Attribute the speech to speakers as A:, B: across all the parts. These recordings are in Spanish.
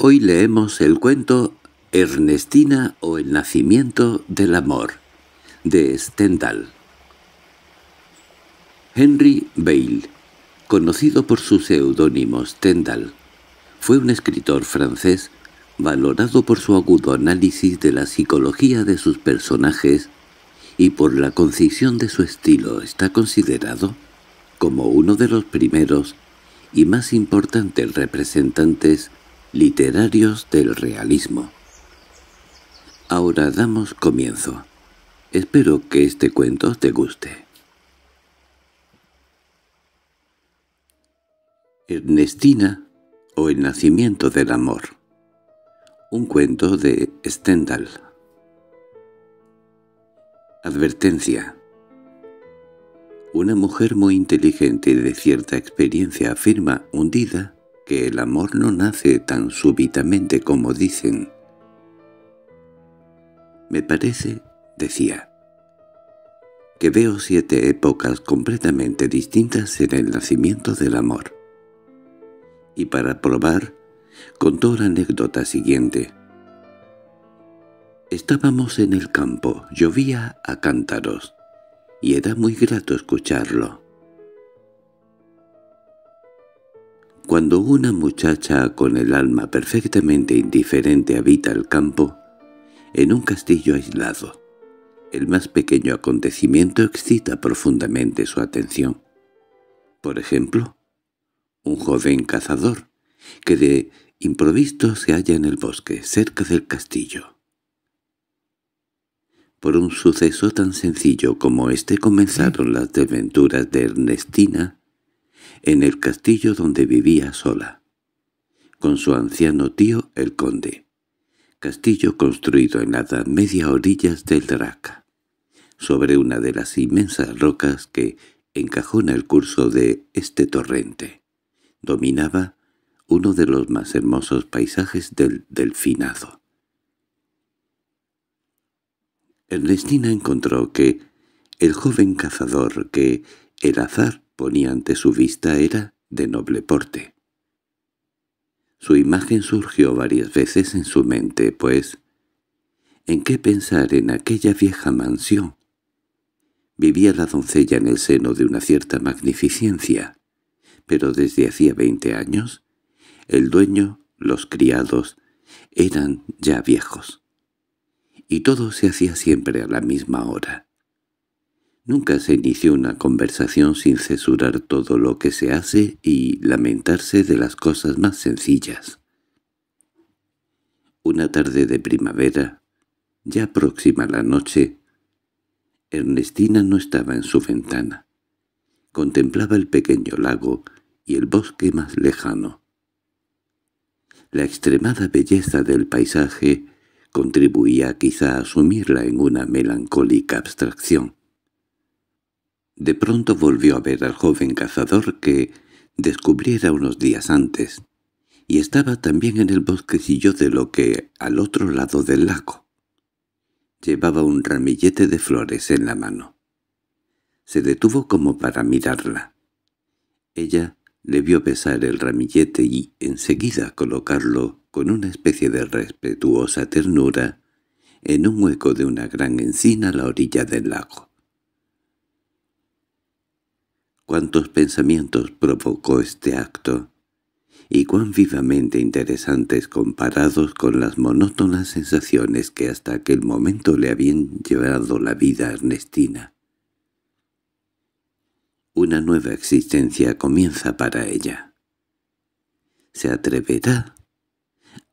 A: Hoy leemos el cuento Ernestina o el nacimiento del amor, de Stendhal. Henry Bale, conocido por su seudónimo Stendhal, fue un escritor francés valorado por su agudo análisis de la psicología de sus personajes y por la concisión de su estilo está considerado como uno de los primeros y más importantes representantes Literarios del realismo. Ahora damos comienzo. Espero que este cuento te guste. Ernestina o el nacimiento del amor. Un cuento de Stendhal. Advertencia. Una mujer muy inteligente y de cierta experiencia afirma, hundida, que el amor no nace tan súbitamente como dicen. Me parece, decía, que veo siete épocas completamente distintas en el nacimiento del amor. Y para probar, contó la anécdota siguiente. Estábamos en el campo, llovía a cántaros, y era muy grato escucharlo. Cuando una muchacha con el alma perfectamente indiferente habita el campo, en un castillo aislado, el más pequeño acontecimiento excita profundamente su atención. Por ejemplo, un joven cazador, que de improviso se halla en el bosque, cerca del castillo. Por un suceso tan sencillo como este comenzaron las desventuras de Ernestina en el castillo donde vivía sola, con su anciano tío el conde. Castillo construido en la Edad Media orillas del Draca, sobre una de las inmensas rocas que encajona el curso de este torrente. Dominaba uno de los más hermosos paisajes del Delfinado. Ernestina encontró que el joven cazador que el azar ponía ante su vista era de noble porte. Su imagen surgió varias veces en su mente, pues, ¿en qué pensar en aquella vieja mansión? Vivía la doncella en el seno de una cierta magnificencia, pero desde hacía veinte años, el dueño, los criados, eran ya viejos. Y todo se hacía siempre a la misma hora. Nunca se inició una conversación sin censurar todo lo que se hace y lamentarse de las cosas más sencillas. Una tarde de primavera, ya próxima la noche, Ernestina no estaba en su ventana. Contemplaba el pequeño lago y el bosque más lejano. La extremada belleza del paisaje contribuía quizá a sumirla en una melancólica abstracción. De pronto volvió a ver al joven cazador que descubriera unos días antes, y estaba también en el bosquecillo de lo que al otro lado del lago. Llevaba un ramillete de flores en la mano. Se detuvo como para mirarla. Ella le vio besar el ramillete y enseguida colocarlo con una especie de respetuosa ternura en un hueco de una gran encina a la orilla del lago cuántos pensamientos provocó este acto, y cuán vivamente interesantes comparados con las monótonas sensaciones que hasta aquel momento le habían llevado la vida a Ernestina. Una nueva existencia comienza para ella. ¿Se atreverá?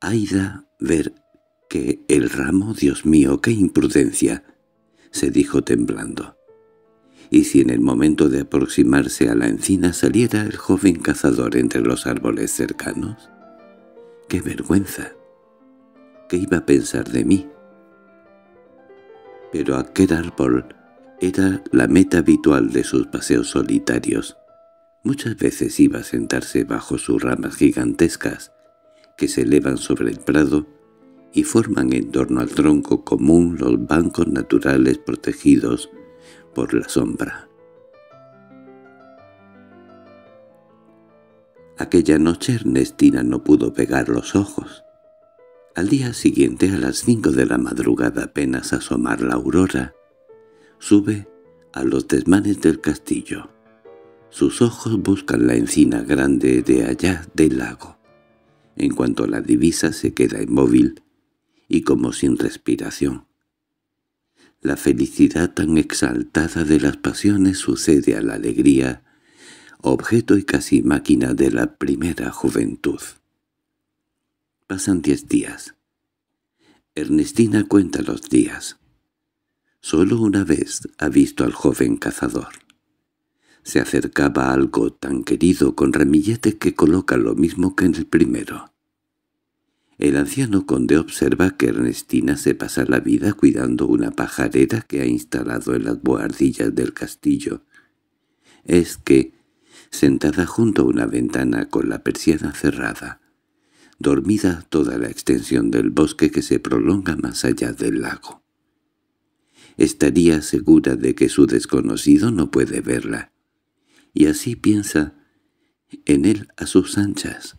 A: Aida ver que el ramo, Dios mío, qué imprudencia, se dijo temblando y si en el momento de aproximarse a la encina saliera el joven cazador entre los árboles cercanos. ¡Qué vergüenza! ¿Qué iba a pensar de mí? Pero aquel árbol era la meta habitual de sus paseos solitarios. Muchas veces iba a sentarse bajo sus ramas gigantescas, que se elevan sobre el prado y forman en torno al tronco común los bancos naturales protegidos por la sombra. Aquella noche Ernestina no pudo pegar los ojos. Al día siguiente, a las cinco de la madrugada apenas asomar la aurora, sube a los desmanes del castillo. Sus ojos buscan la encina grande de allá del lago. En cuanto la divisa se queda inmóvil y como sin respiración. La felicidad tan exaltada de las pasiones sucede a la alegría, objeto y casi máquina de la primera juventud. Pasan diez días. Ernestina cuenta los días. Solo una vez ha visto al joven cazador. Se acercaba a algo tan querido con ramilletes que coloca lo mismo que en el primero. El anciano conde observa que Ernestina se pasa la vida cuidando una pajarera que ha instalado en las boardillas del castillo. Es que, sentada junto a una ventana con la persiana cerrada, dormida toda la extensión del bosque que se prolonga más allá del lago. Estaría segura de que su desconocido no puede verla, y así piensa en él a sus anchas,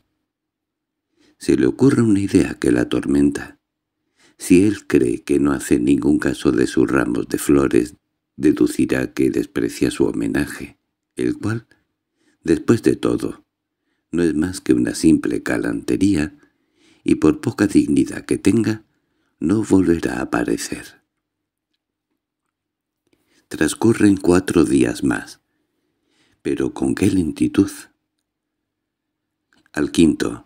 A: se le ocurre una idea que la atormenta. Si él cree que no hace ningún caso de sus ramos de flores, deducirá que desprecia su homenaje, el cual, después de todo, no es más que una simple calantería y por poca dignidad que tenga, no volverá a aparecer. Transcurren cuatro días más. Pero con qué lentitud. Al quinto,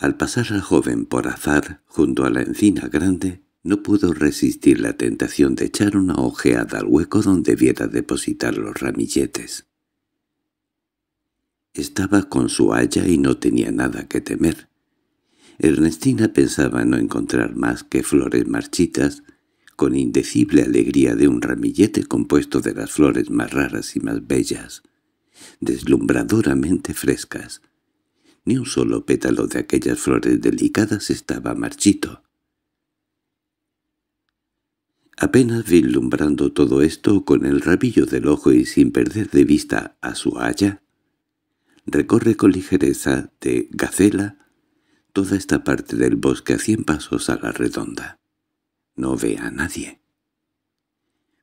A: al pasar la joven por azar junto a la encina grande, no pudo resistir la tentación de echar una ojeada al hueco donde viera depositar los ramilletes. Estaba con su haya y no tenía nada que temer. Ernestina pensaba no encontrar más que flores marchitas, con indecible alegría de un ramillete compuesto de las flores más raras y más bellas, deslumbradoramente frescas, ni un solo pétalo de aquellas flores delicadas estaba marchito. Apenas vislumbrando todo esto con el rabillo del ojo y sin perder de vista a su haya, recorre con ligereza de gacela toda esta parte del bosque a cien pasos a la redonda. No ve a nadie.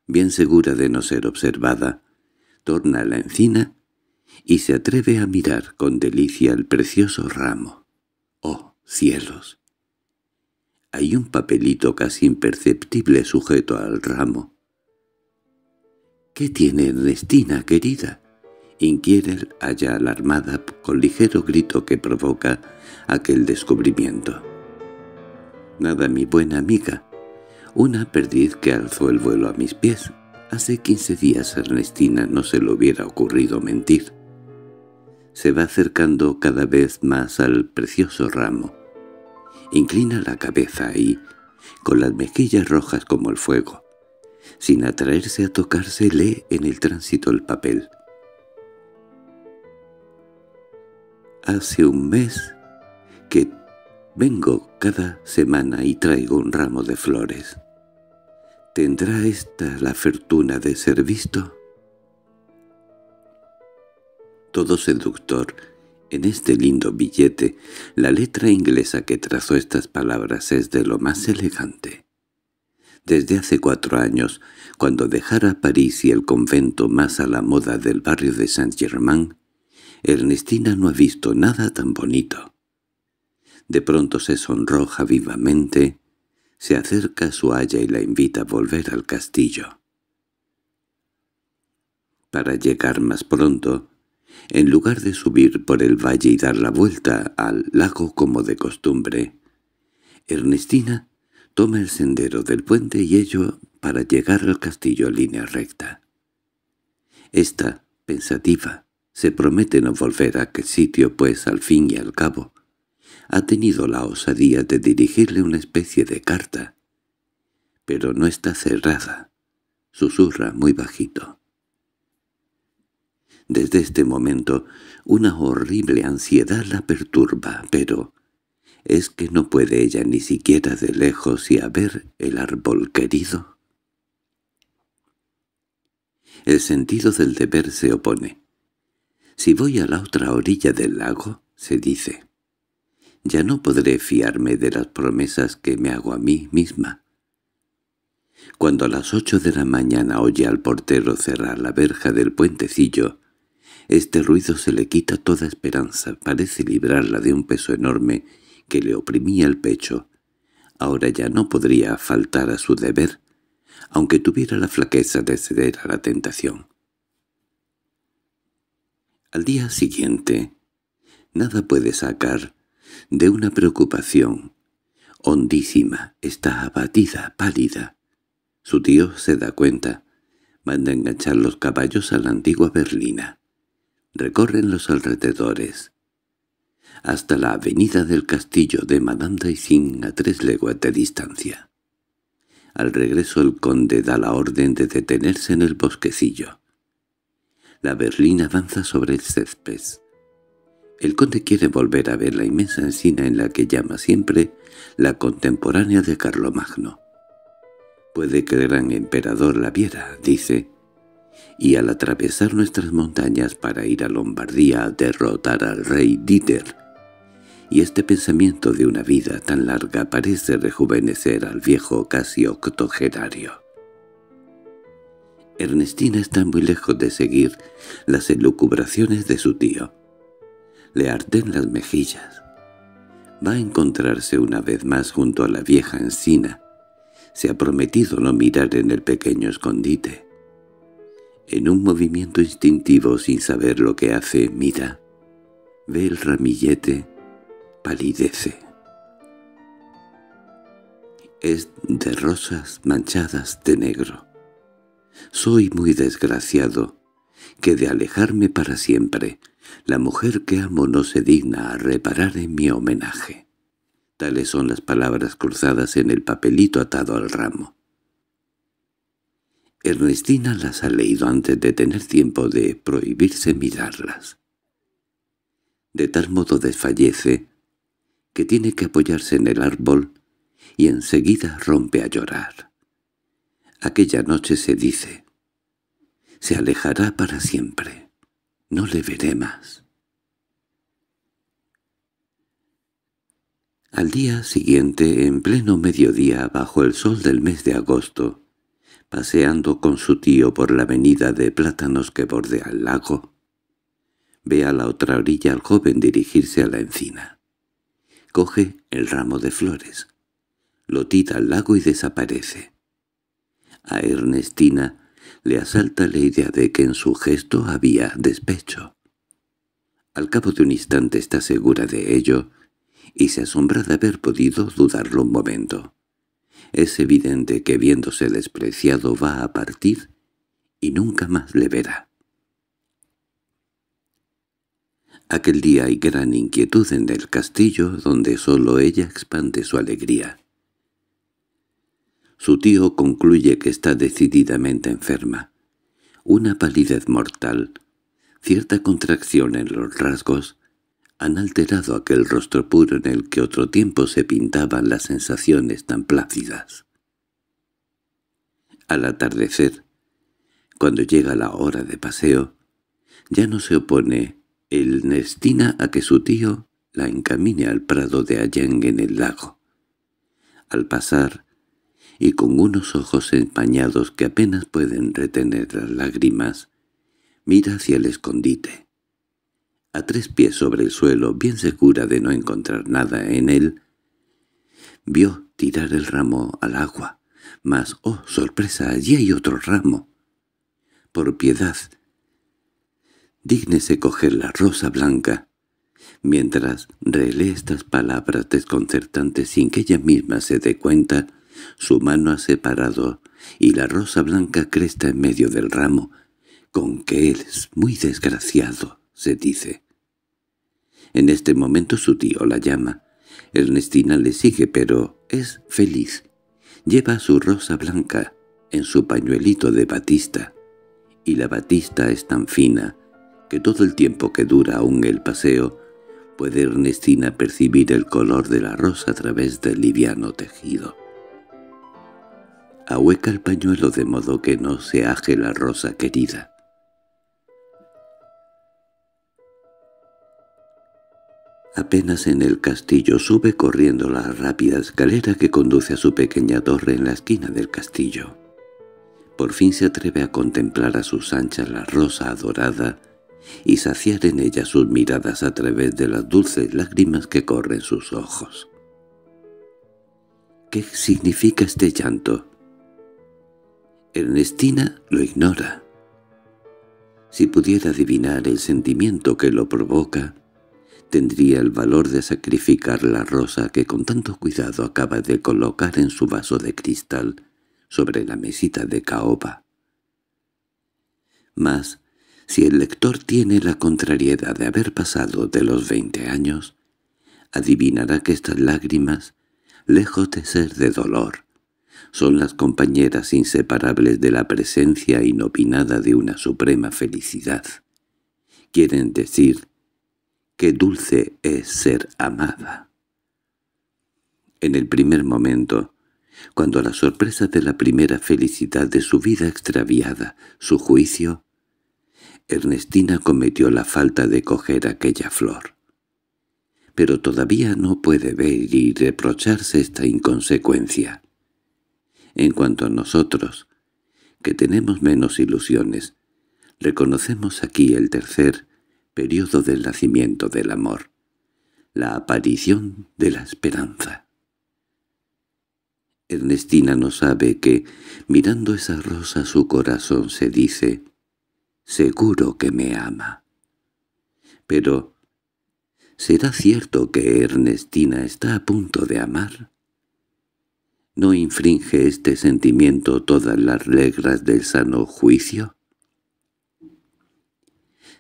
A: Bien segura de no ser observada, torna a la encina y se atreve a mirar con delicia el precioso ramo. ¡Oh, cielos! Hay un papelito casi imperceptible sujeto al ramo. —¿Qué tiene Ernestina, querida? —inquiere allá alarmada con ligero grito que provoca aquel descubrimiento. —Nada, mi buena amiga. Una perdiz que alzó el vuelo a mis pies. Hace quince días Ernestina no se le hubiera ocurrido mentir se va acercando cada vez más al precioso ramo. Inclina la cabeza y, con las mejillas rojas como el fuego, sin atraerse a tocarse lee en el tránsito el papel. Hace un mes que vengo cada semana y traigo un ramo de flores. ¿Tendrá esta la fortuna de ser visto? todo seductor en este lindo billete, la letra inglesa que trazó estas palabras es de lo más elegante. Desde hace cuatro años, cuando dejara París y el convento más a la moda del barrio de Saint-Germain, Ernestina no ha visto nada tan bonito. De pronto se sonroja vivamente, se acerca a su haya y la invita a volver al castillo. Para llegar más pronto, en lugar de subir por el valle y dar la vuelta al lago como de costumbre, Ernestina toma el sendero del puente y ello para llegar al castillo en línea recta. Esta, pensativa, se promete no volver a aquel sitio, pues al fin y al cabo ha tenido la osadía de dirigirle una especie de carta. Pero no está cerrada. Susurra muy bajito. Desde este momento una horrible ansiedad la perturba, pero ¿es que no puede ella ni siquiera de lejos y a ver el árbol querido? El sentido del deber se opone. Si voy a la otra orilla del lago, se dice, ya no podré fiarme de las promesas que me hago a mí misma. Cuando a las ocho de la mañana oye al portero cerrar la verja del puentecillo, este ruido se le quita toda esperanza, parece librarla de un peso enorme que le oprimía el pecho. Ahora ya no podría faltar a su deber, aunque tuviera la flaqueza de ceder a la tentación. Al día siguiente, nada puede sacar de una preocupación. Hondísima, está abatida, pálida. Su tío se da cuenta. Manda enganchar los caballos a la antigua berlina recorren los alrededores. Hasta la avenida del castillo de Madame Daisin a tres leguas de distancia. Al regreso el conde da la orden de detenerse en el bosquecillo. La berlina avanza sobre el césped. El conde quiere volver a ver la inmensa encina en la que llama siempre la contemporánea de Carlomagno. Puede que el gran emperador la viera, dice, y al atravesar nuestras montañas para ir a Lombardía a derrotar al rey Dieter. Y este pensamiento de una vida tan larga parece rejuvenecer al viejo casi octogenario. Ernestina está muy lejos de seguir las elucubraciones de su tío. Le arden las mejillas. Va a encontrarse una vez más junto a la vieja encina. Se ha prometido no mirar en el pequeño escondite. En un movimiento instintivo sin saber lo que hace, mira, ve el ramillete, palidece. Es de rosas manchadas de negro. Soy muy desgraciado, que de alejarme para siempre, la mujer que amo no se digna a reparar en mi homenaje. Tales son las palabras cruzadas en el papelito atado al ramo. Ernestina las ha leído antes de tener tiempo de prohibirse mirarlas. De tal modo desfallece que tiene que apoyarse en el árbol y enseguida rompe a llorar. Aquella noche se dice, «Se alejará para siempre, no le veré más». Al día siguiente, en pleno mediodía, bajo el sol del mes de agosto, paseando con su tío por la avenida de plátanos que bordea el lago, ve a la otra orilla al joven dirigirse a la encina. Coge el ramo de flores, lo tira al lago y desaparece. A Ernestina le asalta la idea de que en su gesto había despecho. Al cabo de un instante está segura de ello y se asombra de haber podido dudarlo un momento es evidente que viéndose despreciado va a partir y nunca más le verá. Aquel día hay gran inquietud en el castillo donde sólo ella expande su alegría. Su tío concluye que está decididamente enferma. Una palidez mortal, cierta contracción en los rasgos, han alterado aquel rostro puro en el que otro tiempo se pintaban las sensaciones tan plácidas. Al atardecer, cuando llega la hora de paseo, ya no se opone el Nestina a que su tío la encamine al prado de Allang en el lago. Al pasar, y con unos ojos empañados que apenas pueden retener las lágrimas, mira hacia el escondite a tres pies sobre el suelo, bien segura de no encontrar nada en él, vio tirar el ramo al agua. Mas, oh, sorpresa, allí hay otro ramo. Por piedad, dígnese coger la rosa blanca. Mientras relee estas palabras desconcertantes sin que ella misma se dé cuenta, su mano ha separado y la rosa blanca cresta en medio del ramo, con que él es muy desgraciado, se dice. En este momento su tío la llama. Ernestina le sigue, pero es feliz. Lleva su rosa blanca en su pañuelito de batista. Y la batista es tan fina que todo el tiempo que dura aún el paseo puede Ernestina percibir el color de la rosa a través del liviano tejido. Ahueca el pañuelo de modo que no se aje la rosa querida. Apenas en el castillo sube corriendo la rápida escalera que conduce a su pequeña torre en la esquina del castillo. Por fin se atreve a contemplar a sus anchas la rosa adorada y saciar en ella sus miradas a través de las dulces lágrimas que corren sus ojos. ¿Qué significa este llanto? Ernestina lo ignora. Si pudiera adivinar el sentimiento que lo provoca, tendría el valor de sacrificar la rosa que con tanto cuidado acaba de colocar en su vaso de cristal sobre la mesita de caoba. Mas, si el lector tiene la contrariedad de haber pasado de los veinte años, adivinará que estas lágrimas, lejos de ser de dolor, son las compañeras inseparables de la presencia inopinada de una suprema felicidad. Quieren decir qué dulce es ser amada. En el primer momento, cuando la sorpresa de la primera felicidad de su vida extraviada, su juicio, Ernestina cometió la falta de coger aquella flor. Pero todavía no puede ver y reprocharse esta inconsecuencia. En cuanto a nosotros, que tenemos menos ilusiones, reconocemos aquí el tercer periodo del nacimiento del amor, la aparición de la esperanza. Ernestina no sabe que, mirando esa rosa su corazón se dice, «Seguro que me ama». Pero, ¿será cierto que Ernestina está a punto de amar? ¿No infringe este sentimiento todas las reglas del sano juicio?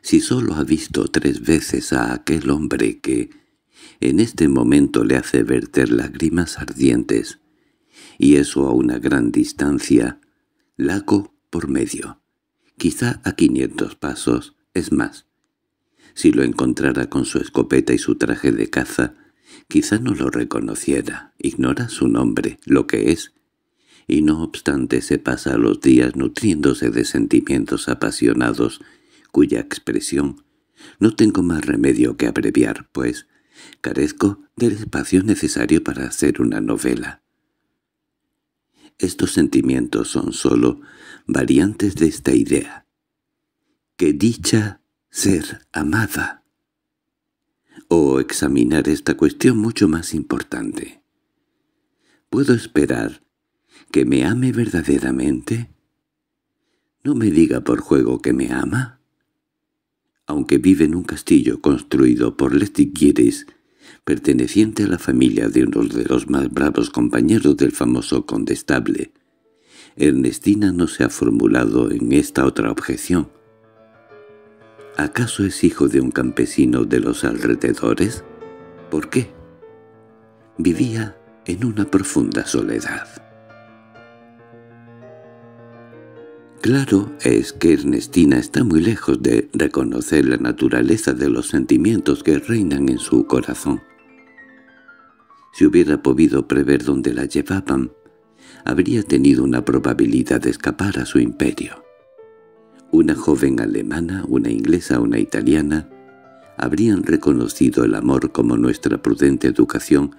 A: si solo ha visto tres veces a aquel hombre que en este momento le hace verter lágrimas ardientes, y eso a una gran distancia, lago por medio, quizá a quinientos pasos, es más. Si lo encontrara con su escopeta y su traje de caza, quizá no lo reconociera, ignora su nombre, lo que es, y no obstante se pasa los días nutriéndose de sentimientos apasionados cuya expresión no tengo más remedio que abreviar, pues carezco del espacio necesario para hacer una novela. Estos sentimientos son sólo variantes de esta idea. ¡Qué dicha ser amada! O examinar esta cuestión mucho más importante. ¿Puedo esperar que me ame verdaderamente? ¿No me diga por juego que me ama? aunque vive en un castillo construido por Giris, perteneciente a la familia de uno de los más bravos compañeros del famoso condestable. Ernestina no se ha formulado en esta otra objeción. ¿Acaso es hijo de un campesino de los alrededores? ¿Por qué? Vivía en una profunda soledad. Claro es que Ernestina está muy lejos de reconocer la naturaleza de los sentimientos que reinan en su corazón. Si hubiera podido prever dónde la llevaban, habría tenido una probabilidad de escapar a su imperio. Una joven alemana, una inglesa, una italiana, habrían reconocido el amor como nuestra prudente educación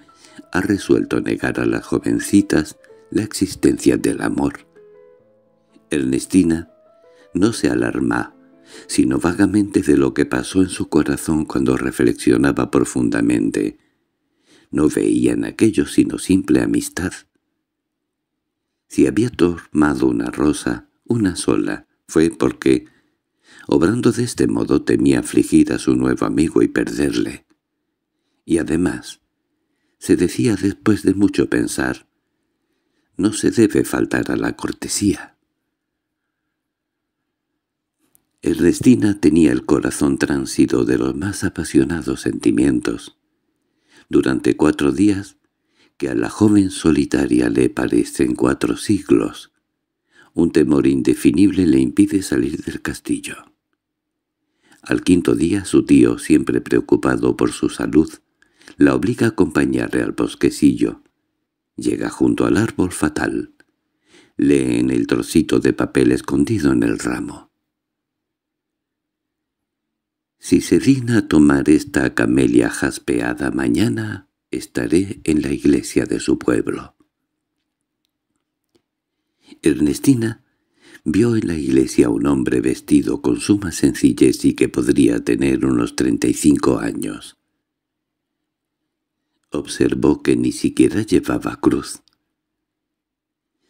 A: ha resuelto negar a las jovencitas la existencia del amor. Ernestina no se alarma, sino vagamente de lo que pasó en su corazón cuando reflexionaba profundamente. No veía en aquello sino simple amistad. Si había tomado una rosa, una sola, fue porque, obrando de este modo, temía afligir a su nuevo amigo y perderle. Y además, se decía después de mucho pensar, no se debe faltar a la cortesía. Ernestina tenía el corazón transido de los más apasionados sentimientos. Durante cuatro días, que a la joven solitaria le parecen cuatro siglos, un temor indefinible le impide salir del castillo. Al quinto día su tío, siempre preocupado por su salud, la obliga a acompañarle al bosquecillo. Llega junto al árbol fatal. Lee en el trocito de papel escondido en el ramo. Si se digna tomar esta camelia jaspeada mañana, estaré en la iglesia de su pueblo. Ernestina vio en la iglesia a un hombre vestido con suma sencillez y que podría tener unos treinta y cinco años. Observó que ni siquiera llevaba cruz.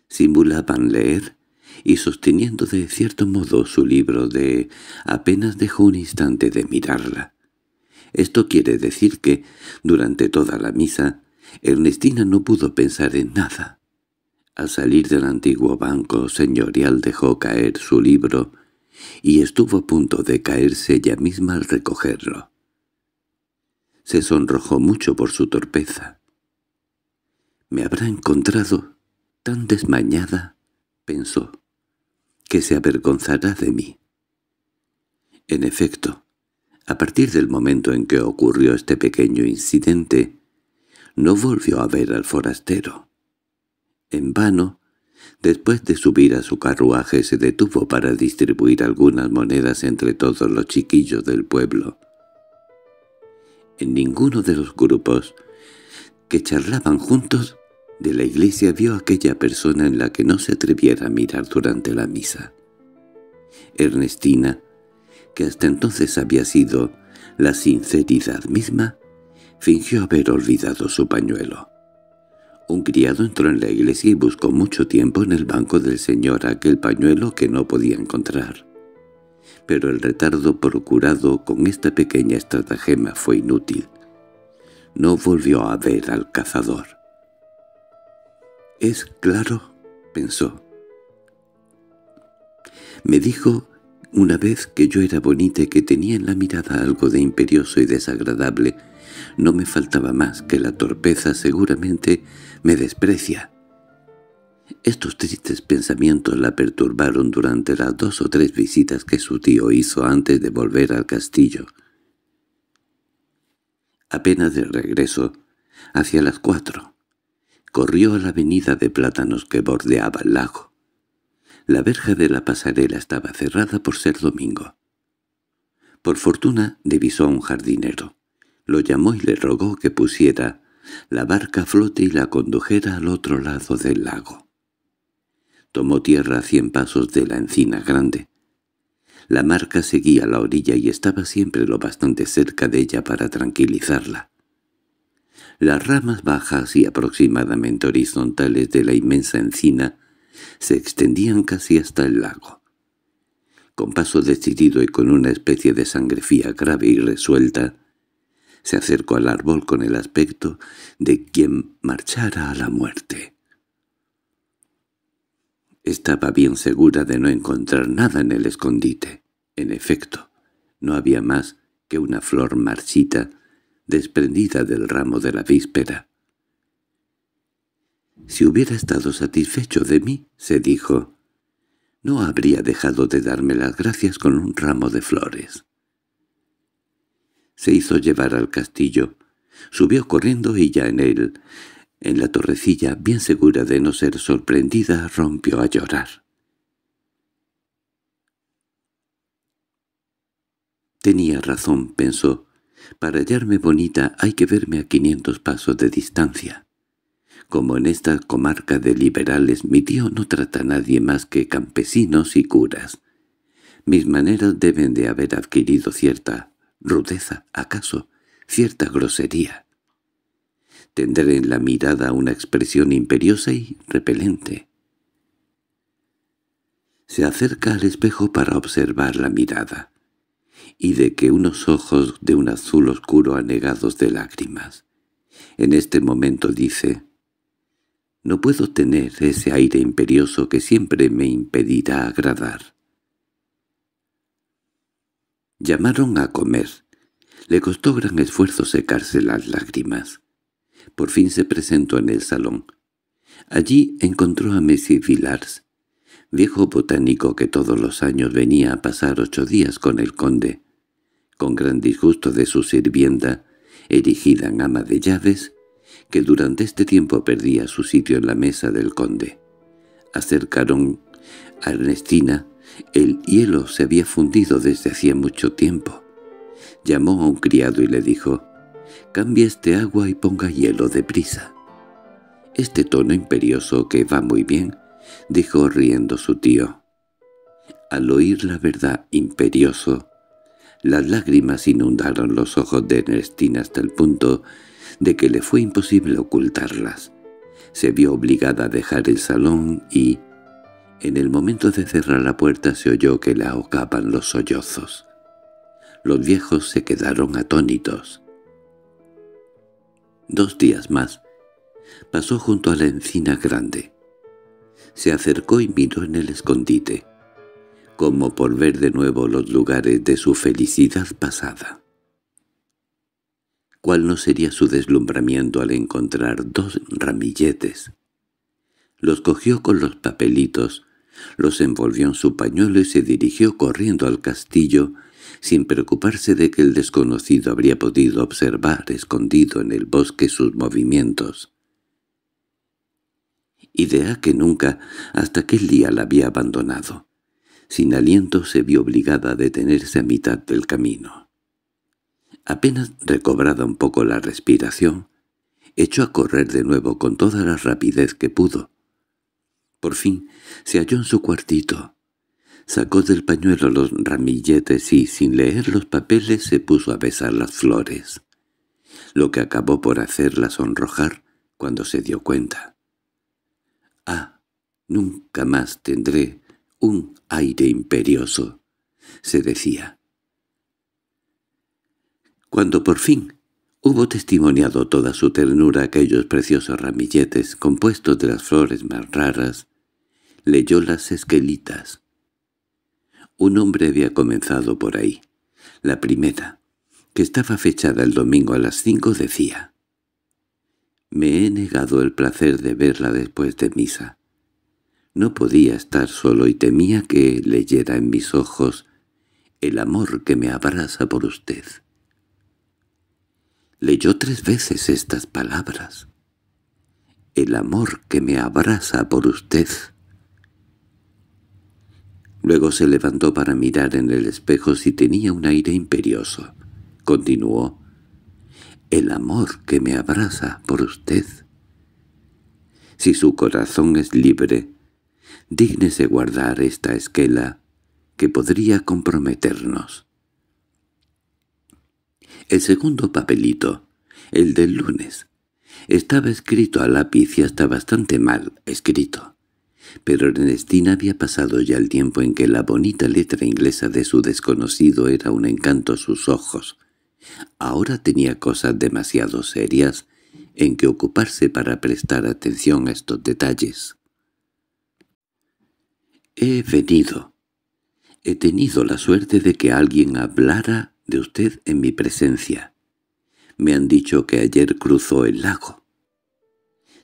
A: Simulaban leer y sosteniendo de cierto modo su libro de... apenas dejó un instante de mirarla. Esto quiere decir que, durante toda la misa, Ernestina no pudo pensar en nada. Al salir del antiguo banco señorial dejó caer su libro y estuvo a punto de caerse ella misma al recogerlo. Se sonrojó mucho por su torpeza. «¿Me habrá encontrado tan desmañada?» pensó que se avergonzará de mí. En efecto, a partir del momento en que ocurrió este pequeño incidente, no volvió a ver al forastero. En vano, después de subir a su carruaje se detuvo para distribuir algunas monedas entre todos los chiquillos del pueblo. En ninguno de los grupos que charlaban juntos de la iglesia vio aquella persona en la que no se atreviera a mirar durante la misa. Ernestina, que hasta entonces había sido la sinceridad misma, fingió haber olvidado su pañuelo. Un criado entró en la iglesia y buscó mucho tiempo en el banco del señor aquel pañuelo que no podía encontrar. Pero el retardo procurado con esta pequeña estratagema fue inútil. No volvió a ver al cazador. —Es claro —pensó. Me dijo una vez que yo era bonita y que tenía en la mirada algo de imperioso y desagradable. No me faltaba más que la torpeza seguramente me desprecia. Estos tristes pensamientos la perturbaron durante las dos o tres visitas que su tío hizo antes de volver al castillo. Apenas de regreso, hacia las cuatro, corrió a la avenida de plátanos que bordeaba el lago. La verja de la pasarela estaba cerrada por ser domingo. Por fortuna divisó a un jardinero. Lo llamó y le rogó que pusiera la barca a flote y la condujera al otro lado del lago. Tomó tierra a cien pasos de la encina grande. La marca seguía la orilla y estaba siempre lo bastante cerca de ella para tranquilizarla. Las ramas bajas y aproximadamente horizontales de la inmensa encina se extendían casi hasta el lago. Con paso decidido y con una especie de sangre fría grave y resuelta, se acercó al árbol con el aspecto de quien marchara a la muerte. Estaba bien segura de no encontrar nada en el escondite. En efecto, no había más que una flor marchita desprendida del ramo de la víspera. Si hubiera estado satisfecho de mí, se dijo, no habría dejado de darme las gracias con un ramo de flores. Se hizo llevar al castillo, subió corriendo y ya en él, en la torrecilla, bien segura de no ser sorprendida, rompió a llorar. Tenía razón, pensó, para hallarme bonita hay que verme a 500 pasos de distancia. Como en esta comarca de liberales, mi tío no trata a nadie más que campesinos y curas. Mis maneras deben de haber adquirido cierta rudeza, acaso, cierta grosería. Tendré en la mirada una expresión imperiosa y repelente. Se acerca al espejo para observar la mirada y de que unos ojos de un azul oscuro anegados de lágrimas. En este momento dice, «No puedo tener ese aire imperioso que siempre me impedirá agradar». Llamaron a comer. Le costó gran esfuerzo secarse las lágrimas. Por fin se presentó en el salón. Allí encontró a Messi Villars, viejo botánico que todos los años venía a pasar ocho días con el conde. Con gran disgusto de su sirvienta, erigida en ama de llaves, que durante este tiempo perdía su sitio en la mesa del conde. Acercaron a Ernestina, el hielo se había fundido desde hacía mucho tiempo. Llamó a un criado y le dijo, «Cambia este agua y ponga hielo deprisa». Este tono imperioso, que va muy bien, —dijo riendo su tío. Al oír la verdad imperioso, las lágrimas inundaron los ojos de Ernestina hasta el punto de que le fue imposible ocultarlas. Se vio obligada a dejar el salón y, en el momento de cerrar la puerta, se oyó que la ahogaban los sollozos. Los viejos se quedaron atónitos. Dos días más. Pasó junto a la encina grande se acercó y miró en el escondite, como por ver de nuevo los lugares de su felicidad pasada. ¿Cuál no sería su deslumbramiento al encontrar dos ramilletes? Los cogió con los papelitos, los envolvió en su pañuelo y se dirigió corriendo al castillo, sin preocuparse de que el desconocido habría podido observar escondido en el bosque sus movimientos idea que nunca hasta aquel día la había abandonado. Sin aliento se vio obligada a detenerse a mitad del camino. Apenas recobrada un poco la respiración, echó a correr de nuevo con toda la rapidez que pudo. Por fin se halló en su cuartito. Sacó del pañuelo los ramilletes y, sin leer los papeles, se puso a besar las flores, lo que acabó por hacerla sonrojar cuando se dio cuenta. Ah, nunca más tendré un aire imperioso, se decía. Cuando por fin hubo testimoniado toda su ternura aquellos preciosos ramilletes compuestos de las flores más raras, leyó las esquelitas. Un hombre había comenzado por ahí. La primera, que estaba fechada el domingo a las cinco, decía me he negado el placer de verla después de misa. No podía estar solo y temía que leyera en mis ojos el amor que me abraza por usted. Leyó tres veces estas palabras. El amor que me abraza por usted. Luego se levantó para mirar en el espejo si tenía un aire imperioso. Continuó el amor que me abraza por usted. Si su corazón es libre, dígnese guardar esta esquela que podría comprometernos. El segundo papelito, el del lunes, estaba escrito a lápiz y hasta bastante mal escrito. Pero Ernestina había pasado ya el tiempo en que la bonita letra inglesa de su desconocido era un encanto a sus ojos, Ahora tenía cosas demasiado serias en que ocuparse para prestar atención a estos detalles. He venido. He tenido la suerte de que alguien hablara de usted en mi presencia. Me han dicho que ayer cruzó el lago.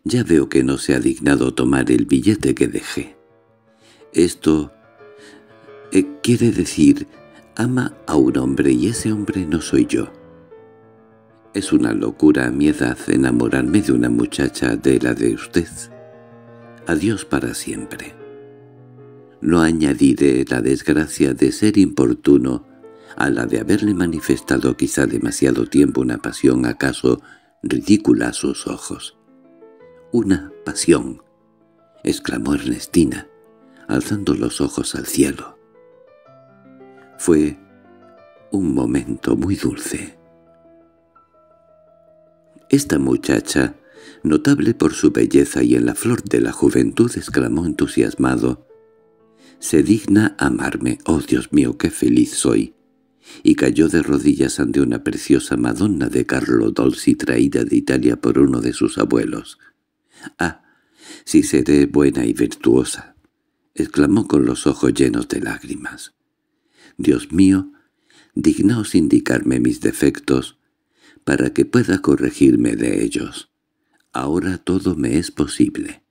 A: Ya veo que no se ha dignado tomar el billete que dejé. Esto eh, quiere decir ama a un hombre y ese hombre no soy yo. Es una locura a mi edad enamorarme de una muchacha de la de usted. Adiós para siempre. No añadiré la desgracia de ser importuno a la de haberle manifestado quizá demasiado tiempo una pasión acaso ridícula a sus ojos. —¡Una pasión! —exclamó Ernestina, alzando los ojos al cielo. Fue un momento muy dulce. Esta muchacha, notable por su belleza y en la flor de la juventud, exclamó entusiasmado, «Se digna amarme, oh Dios mío, qué feliz soy», y cayó de rodillas ante una preciosa Madonna de Carlo Dolci traída de Italia por uno de sus abuelos. «¡Ah, si seré buena y virtuosa!» exclamó con los ojos llenos de lágrimas. Dios mío, dignaos indicarme mis defectos, para que pueda corregirme de ellos. Ahora todo me es posible.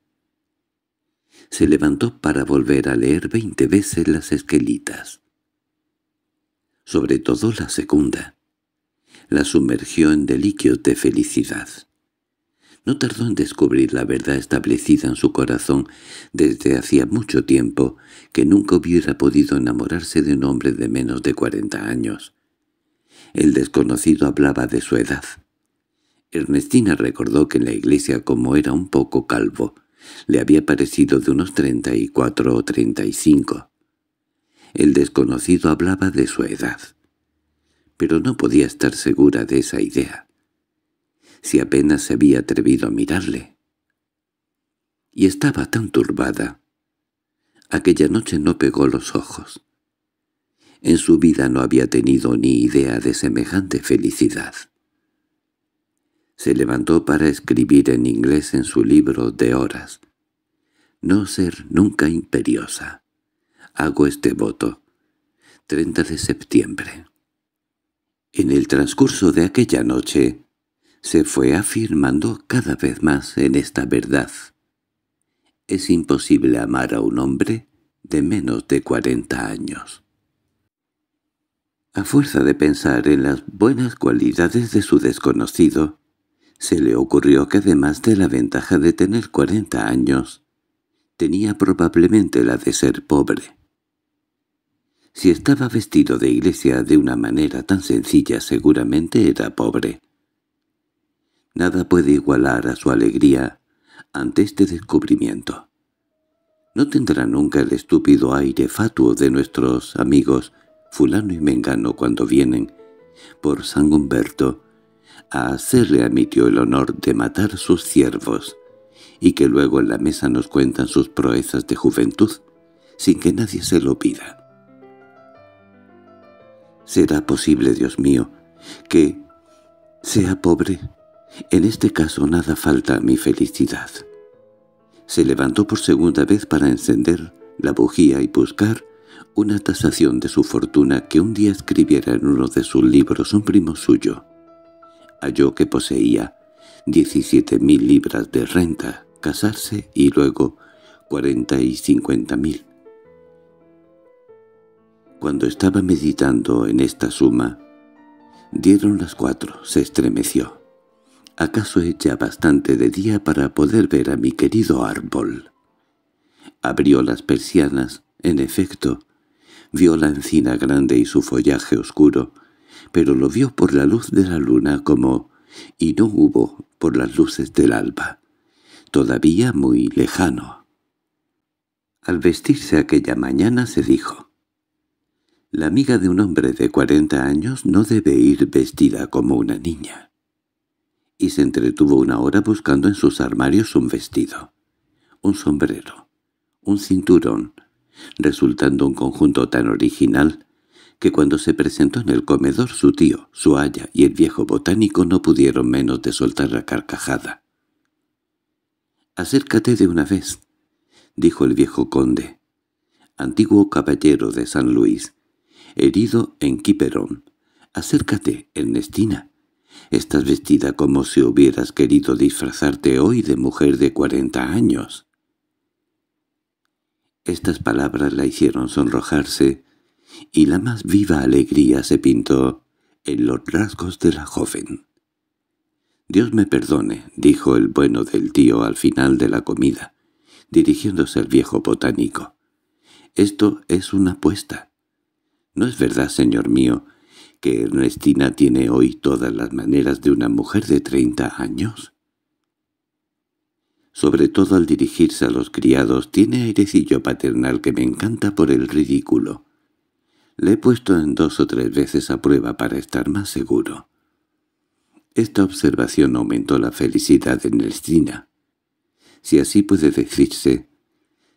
A: Se levantó para volver a leer veinte veces las esquelitas. Sobre todo la segunda. La sumergió en deliquios de felicidad. No tardó en descubrir la verdad establecida en su corazón desde hacía mucho tiempo, que nunca hubiera podido enamorarse de un hombre de menos de cuarenta años. El desconocido hablaba de su edad. Ernestina recordó que en la iglesia, como era un poco calvo, le había parecido de unos treinta y cuatro o treinta y cinco. El desconocido hablaba de su edad, pero no podía estar segura de esa idea si apenas se había atrevido a mirarle. Y estaba tan turbada. Aquella noche no pegó los ojos. En su vida no había tenido ni idea de semejante felicidad. Se levantó para escribir en inglés en su libro de horas. No ser nunca imperiosa. Hago este voto. 30 de septiembre. En el transcurso de aquella noche, se fue afirmando cada vez más en esta verdad. Es imposible amar a un hombre de menos de cuarenta años. A fuerza de pensar en las buenas cualidades de su desconocido, se le ocurrió que además de la ventaja de tener cuarenta años, tenía probablemente la de ser pobre. Si estaba vestido de iglesia de una manera tan sencilla seguramente era pobre. Nada puede igualar a su alegría ante este descubrimiento. No tendrá nunca el estúpido aire fatuo de nuestros amigos fulano y mengano cuando vienen, por San Humberto, a hacerle a mi tío el honor de matar sus ciervos, y que luego en la mesa nos cuentan sus proezas de juventud, sin que nadie se lo pida. ¿Será posible, Dios mío, que sea pobre en este caso nada falta a mi felicidad. Se levantó por segunda vez para encender la bujía y buscar una tasación de su fortuna que un día escribiera en uno de sus libros un primo suyo. Halló que poseía mil libras de renta, casarse y luego 40 y mil. Cuando estaba meditando en esta suma, dieron las cuatro, se estremeció. ¿Acaso ya bastante de día para poder ver a mi querido árbol? Abrió las persianas, en efecto. Vio la encina grande y su follaje oscuro, pero lo vio por la luz de la luna como y no hubo por las luces del alba, todavía muy lejano. Al vestirse aquella mañana se dijo, «La amiga de un hombre de cuarenta años no debe ir vestida como una niña» y se entretuvo una hora buscando en sus armarios un vestido, un sombrero, un cinturón, resultando un conjunto tan original que cuando se presentó en el comedor su tío, su aya y el viejo botánico no pudieron menos de soltar la carcajada. «Acércate de una vez», dijo el viejo conde, antiguo caballero de San Luis, herido en Quiperón. «Acércate, Ernestina, Estás vestida como si hubieras querido disfrazarte hoy de mujer de cuarenta años. Estas palabras la hicieron sonrojarse, y la más viva alegría se pintó en los rasgos de la joven. «Dios me perdone», dijo el bueno del tío al final de la comida, dirigiéndose al viejo botánico. «Esto es una apuesta. No es verdad, señor mío, que Ernestina tiene hoy todas las maneras de una mujer de treinta años? Sobre todo al dirigirse a los criados, tiene airecillo paternal que me encanta por el ridículo. Le he puesto en dos o tres veces a prueba para estar más seguro. Esta observación aumentó la felicidad de Ernestina, si así puede decirse,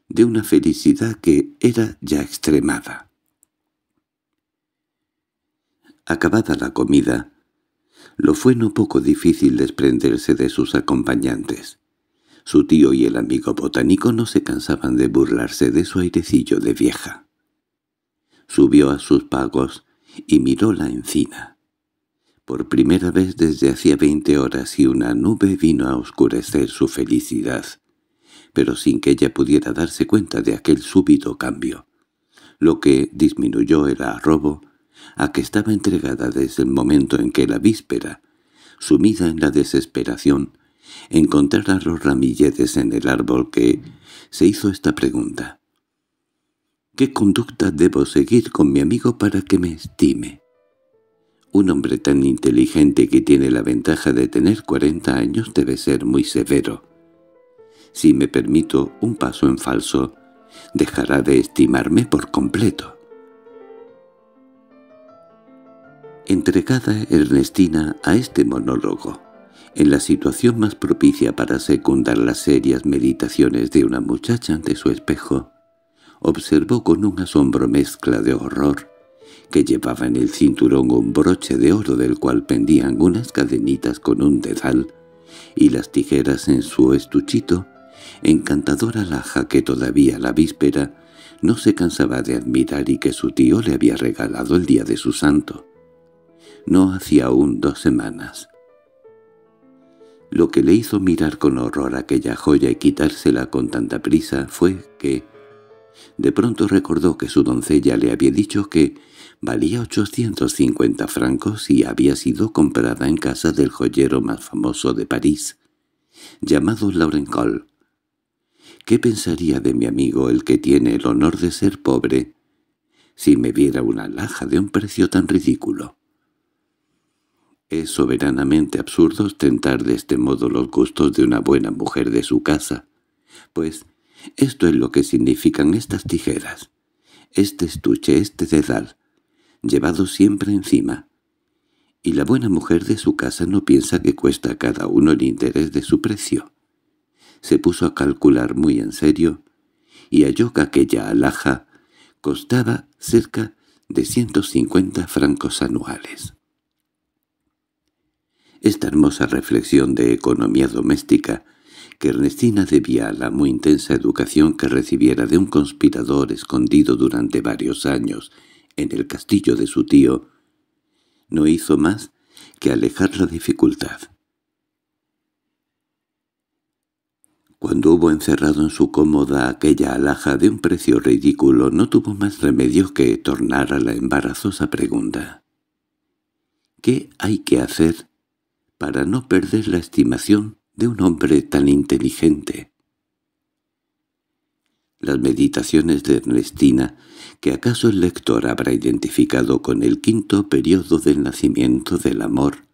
A: de una felicidad que era ya extremada. Acabada la comida, lo fue no poco difícil desprenderse de sus acompañantes. Su tío y el amigo botánico no se cansaban de burlarse de su airecillo de vieja. Subió a sus pagos y miró la encina. Por primera vez desde hacía veinte horas y una nube vino a oscurecer su felicidad, pero sin que ella pudiera darse cuenta de aquel súbito cambio. Lo que disminuyó el arrobo a que estaba entregada desde el momento en que la víspera, sumida en la desesperación, encontrara los ramilletes en el árbol que se hizo esta pregunta. ¿Qué conducta debo seguir con mi amigo para que me estime? Un hombre tan inteligente que tiene la ventaja de tener 40 años debe ser muy severo. Si me permito un paso en falso, dejará de estimarme por completo. Entregada Ernestina a este monólogo, en la situación más propicia para secundar las serias meditaciones de una muchacha ante su espejo, observó con un asombro mezcla de horror que llevaba en el cinturón un broche de oro del cual pendían unas cadenitas con un dedal y las tijeras en su estuchito, encantadora laja que todavía la víspera no se cansaba de admirar y que su tío le había regalado el día de su santo no hacía aún dos semanas. Lo que le hizo mirar con horror aquella joya y quitársela con tanta prisa fue que, de pronto recordó que su doncella le había dicho que valía 850 francos y había sido comprada en casa del joyero más famoso de París, llamado Laurencol. ¿Qué pensaría de mi amigo el que tiene el honor de ser pobre si me viera una laja de un precio tan ridículo? Es soberanamente absurdo ostentar de este modo los gustos de una buena mujer de su casa. Pues esto es lo que significan estas tijeras, este estuche, este dedal, llevado siempre encima. Y la buena mujer de su casa no piensa que cuesta a cada uno el interés de su precio. Se puso a calcular muy en serio y halló que aquella alhaja costaba cerca de 150 francos anuales esta hermosa reflexión de economía doméstica que Ernestina debía a la muy intensa educación que recibiera de un conspirador escondido durante varios años en el castillo de su tío, no hizo más que alejar la dificultad. Cuando hubo encerrado en su cómoda aquella alhaja de un precio ridículo, no tuvo más remedio que tornar a la embarazosa pregunta. ¿Qué hay que hacer para no perder la estimación de un hombre tan inteligente. Las meditaciones de Ernestina, que acaso el lector habrá identificado con el quinto periodo del nacimiento del amor,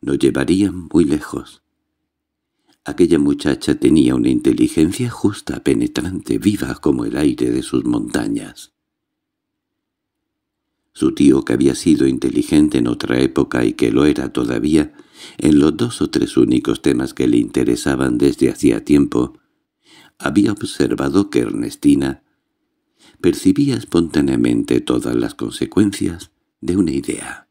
A: no llevarían muy lejos. Aquella muchacha tenía una inteligencia justa, penetrante, viva como el aire de sus montañas. Su tío, que había sido inteligente en otra época y que lo era todavía, en los dos o tres únicos temas que le interesaban desde hacía tiempo, había observado que Ernestina percibía espontáneamente todas las consecuencias de una idea.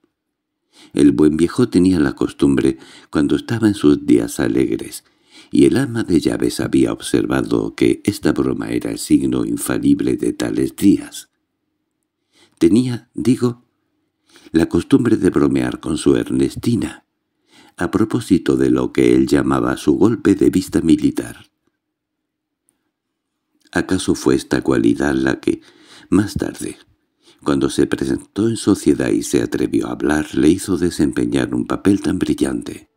A: El buen viejo tenía la costumbre, cuando estaba en sus días alegres, y el ama de llaves había observado que esta broma era el signo infalible de tales días. Tenía, digo, la costumbre de bromear con su Ernestina, a propósito de lo que él llamaba su golpe de vista militar. ¿Acaso fue esta cualidad la que, más tarde, cuando se presentó en sociedad y se atrevió a hablar, le hizo desempeñar un papel tan brillante?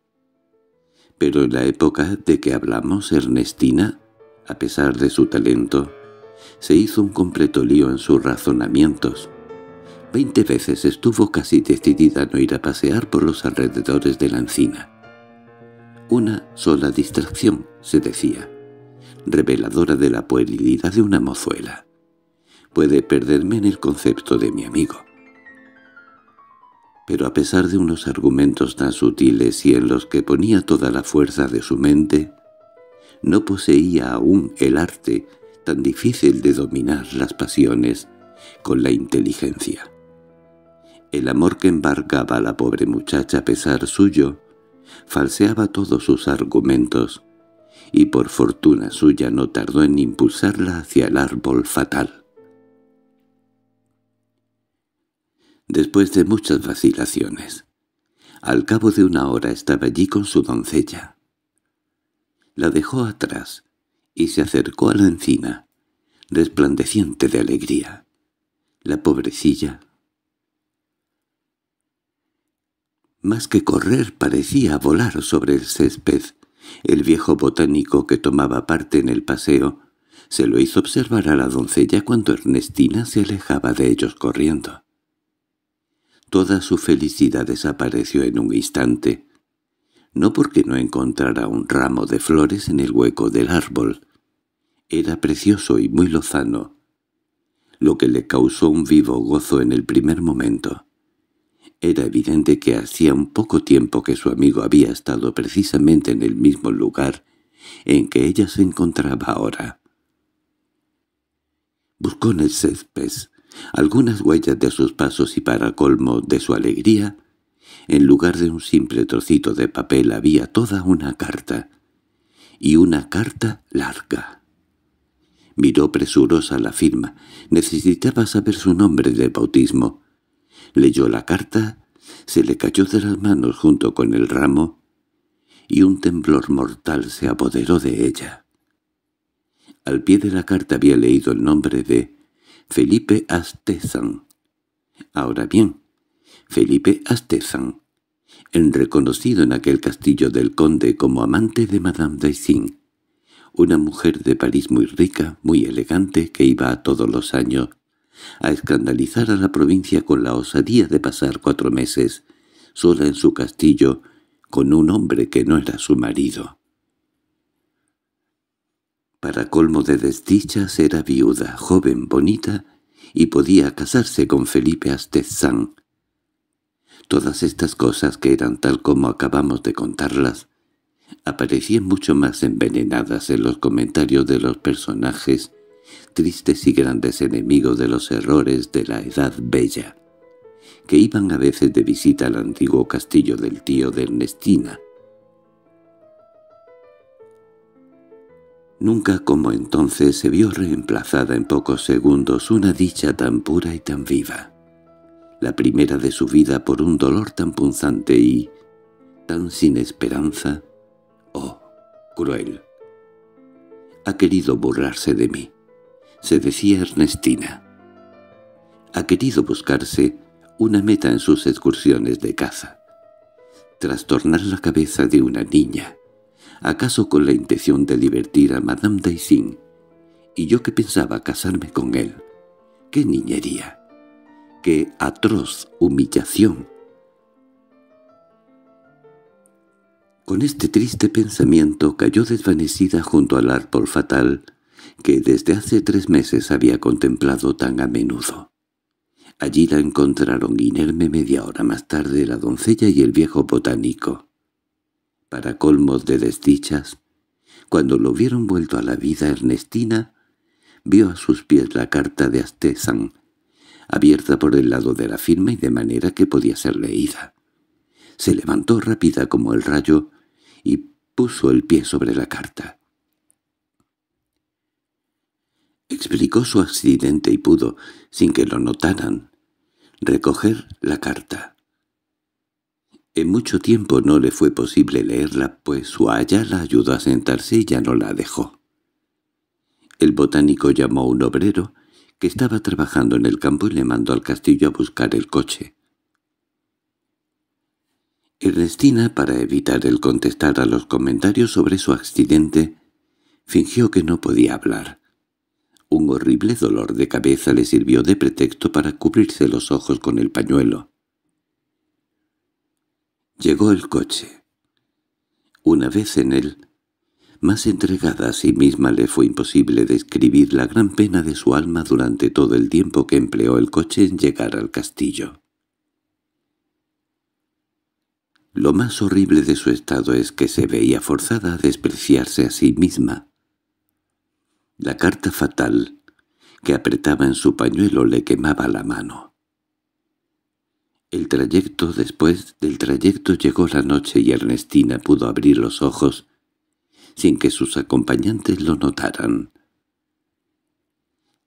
A: Pero en la época de que hablamos, Ernestina, a pesar de su talento, se hizo un completo lío en sus razonamientos, Veinte veces estuvo casi decidida a no ir a pasear por los alrededores de la encina. Una sola distracción, se decía, reveladora de la puerilidad de una mozuela. Puede perderme en el concepto de mi amigo. Pero a pesar de unos argumentos tan sutiles y en los que ponía toda la fuerza de su mente, no poseía aún el arte tan difícil de dominar las pasiones con la inteligencia. El amor que embargaba a la pobre muchacha a pesar suyo falseaba todos sus argumentos, y por fortuna suya no tardó en impulsarla hacia el árbol fatal. Después de muchas vacilaciones, al cabo de una hora estaba allí con su doncella. La dejó atrás y se acercó a la encina, resplandeciente de alegría. La pobrecilla Más que correr parecía volar sobre el césped. El viejo botánico que tomaba parte en el paseo se lo hizo observar a la doncella cuando Ernestina se alejaba de ellos corriendo. Toda su felicidad desapareció en un instante, no porque no encontrara un ramo de flores en el hueco del árbol. Era precioso y muy lozano, lo que le causó un vivo gozo en el primer momento. Era evidente que hacía un poco tiempo que su amigo había estado precisamente en el mismo lugar en que ella se encontraba ahora. Buscó en el césped algunas huellas de sus pasos y para colmo de su alegría, en lugar de un simple trocito de papel había toda una carta, y una carta larga. Miró presurosa la firma. Necesitaba saber su nombre de bautismo leyó la carta, se le cayó de las manos junto con el ramo, y un temblor mortal se apoderó de ella. Al pie de la carta había leído el nombre de Felipe Astezan. Ahora bien, Felipe Astezan, el reconocido en aquel castillo del conde como amante de Madame Dessin, una mujer de París muy rica, muy elegante, que iba todos los años a escandalizar a la provincia con la osadía de pasar cuatro meses sola en su castillo con un hombre que no era su marido. Para colmo de desdichas era viuda, joven, bonita, y podía casarse con Felipe Astezán. Todas estas cosas que eran tal como acabamos de contarlas, aparecían mucho más envenenadas en los comentarios de los personajes tristes y grandes enemigos de los errores de la Edad Bella, que iban a veces de visita al antiguo castillo del tío de Ernestina. Nunca como entonces se vio reemplazada en pocos segundos una dicha tan pura y tan viva, la primera de su vida por un dolor tan punzante y, tan sin esperanza, oh, cruel. Ha querido burlarse de mí se decía Ernestina. Ha querido buscarse una meta en sus excursiones de caza. Trastornar la cabeza de una niña, acaso con la intención de divertir a Madame Daisin, y yo que pensaba casarme con él. ¡Qué niñería! ¡Qué atroz humillación! Con este triste pensamiento cayó desvanecida junto al árbol fatal que desde hace tres meses había contemplado tan a menudo. Allí la encontraron inerme media hora más tarde la doncella y el viejo botánico. Para colmos de desdichas, cuando lo vieron vuelto a la vida Ernestina, vio a sus pies la carta de Astesan, abierta por el lado de la firma y de manera que podía ser leída. Se levantó rápida como el rayo y puso el pie sobre la carta. Explicó su accidente y pudo, sin que lo notaran, recoger la carta. En mucho tiempo no le fue posible leerla, pues su haya la ayudó a sentarse y ya no la dejó. El botánico llamó a un obrero que estaba trabajando en el campo y le mandó al castillo a buscar el coche. Ernestina, para evitar el contestar a los comentarios sobre su accidente, fingió que no podía hablar. Un horrible dolor de cabeza le sirvió de pretexto para cubrirse los ojos con el pañuelo. Llegó el coche. Una vez en él, más entregada a sí misma le fue imposible describir la gran pena de su alma durante todo el tiempo que empleó el coche en llegar al castillo. Lo más horrible de su estado es que se veía forzada a despreciarse a sí misma. La carta fatal que apretaba en su pañuelo le quemaba la mano. El trayecto después del trayecto llegó la noche y Ernestina pudo abrir los ojos sin que sus acompañantes lo notaran.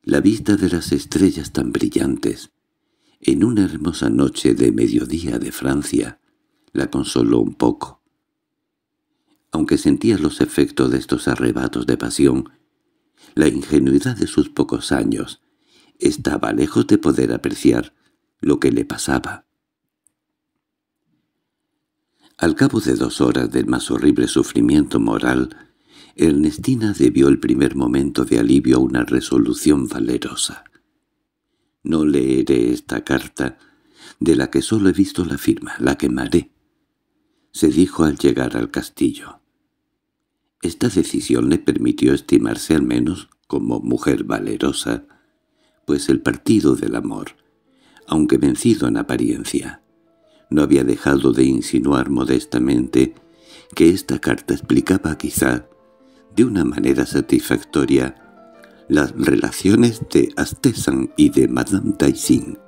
A: La vista de las estrellas tan brillantes, en una hermosa noche de mediodía de Francia, la consoló un poco. Aunque sentía los efectos de estos arrebatos de pasión, la ingenuidad de sus pocos años. Estaba lejos de poder apreciar lo que le pasaba. Al cabo de dos horas del más horrible sufrimiento moral, Ernestina debió el primer momento de alivio a una resolución valerosa. No leeré esta carta, de la que solo he visto la firma, la quemaré, se dijo al llegar al castillo. Esta decisión le permitió estimarse al menos como mujer valerosa, pues el partido del amor, aunque vencido en apariencia, no había dejado de insinuar modestamente que esta carta explicaba quizá, de una manera satisfactoria, las relaciones de Astesan y de Madame Taisin.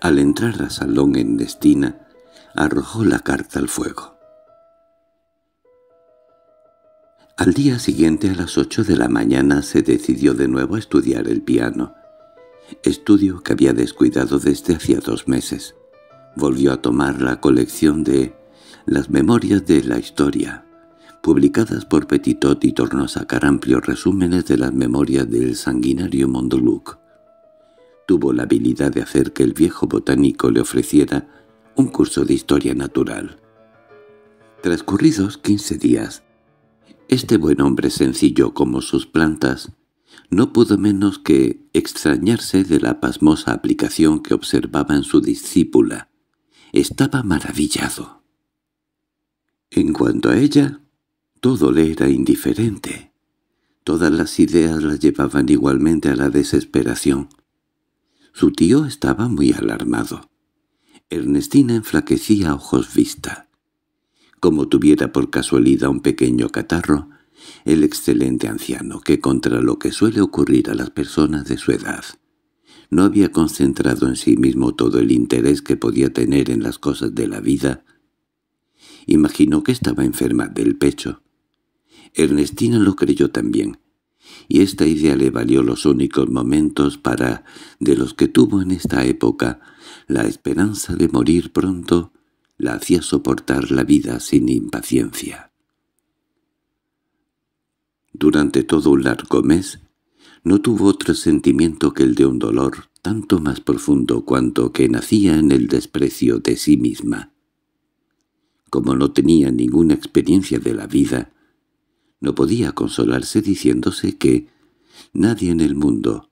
A: Al entrar a salón en Destina, arrojó la carta al fuego. Al día siguiente a las ocho de la mañana se decidió de nuevo a estudiar el piano, estudio que había descuidado desde hacía dos meses. Volvió a tomar la colección de Las Memorias de la Historia, publicadas por Petitot y tornó a sacar amplios resúmenes de las memorias del sanguinario Mondoluc. Tuvo la habilidad de hacer que el viejo botánico le ofreciera un curso de historia natural. Transcurridos quince días, este buen hombre sencillo como sus plantas no pudo menos que extrañarse de la pasmosa aplicación que observaba en su discípula. Estaba maravillado. En cuanto a ella, todo le era indiferente. Todas las ideas la llevaban igualmente a la desesperación. Su tío estaba muy alarmado. Ernestina enflaquecía a ojos vista. Como tuviera por casualidad un pequeño catarro, el excelente anciano, que contra lo que suele ocurrir a las personas de su edad, no había concentrado en sí mismo todo el interés que podía tener en las cosas de la vida, imaginó que estaba enferma del pecho. Ernestina lo creyó también, y esta idea le valió los únicos momentos para, de los que tuvo en esta época, la esperanza de morir pronto la hacía soportar la vida sin impaciencia. Durante todo un largo mes, no tuvo otro sentimiento que el de un dolor tanto más profundo cuanto que nacía en el desprecio de sí misma. Como no tenía ninguna experiencia de la vida, no podía consolarse diciéndose que nadie en el mundo,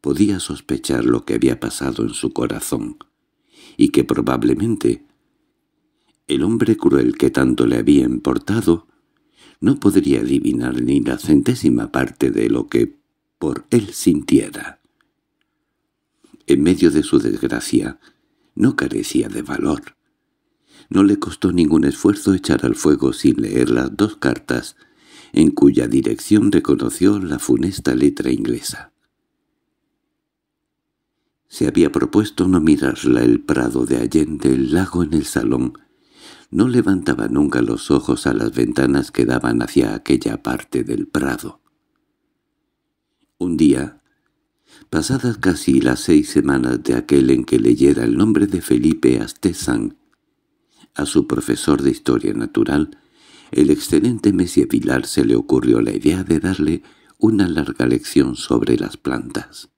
A: podía sospechar lo que había pasado en su corazón, y que probablemente el hombre cruel que tanto le había importado no podría adivinar ni la centésima parte de lo que por él sintiera. En medio de su desgracia, no carecía de valor. No le costó ningún esfuerzo echar al fuego sin leer las dos cartas en cuya dirección reconoció la funesta letra inglesa. Se había propuesto no mirarla el prado de Allende, el lago en el salón. No levantaba nunca los ojos a las ventanas que daban hacia aquella parte del prado. Un día, pasadas casi las seis semanas de aquel en que leyera el nombre de Felipe Astesan a su profesor de Historia Natural, el excelente Messie Pilar se le ocurrió la idea de darle una larga lección sobre las plantas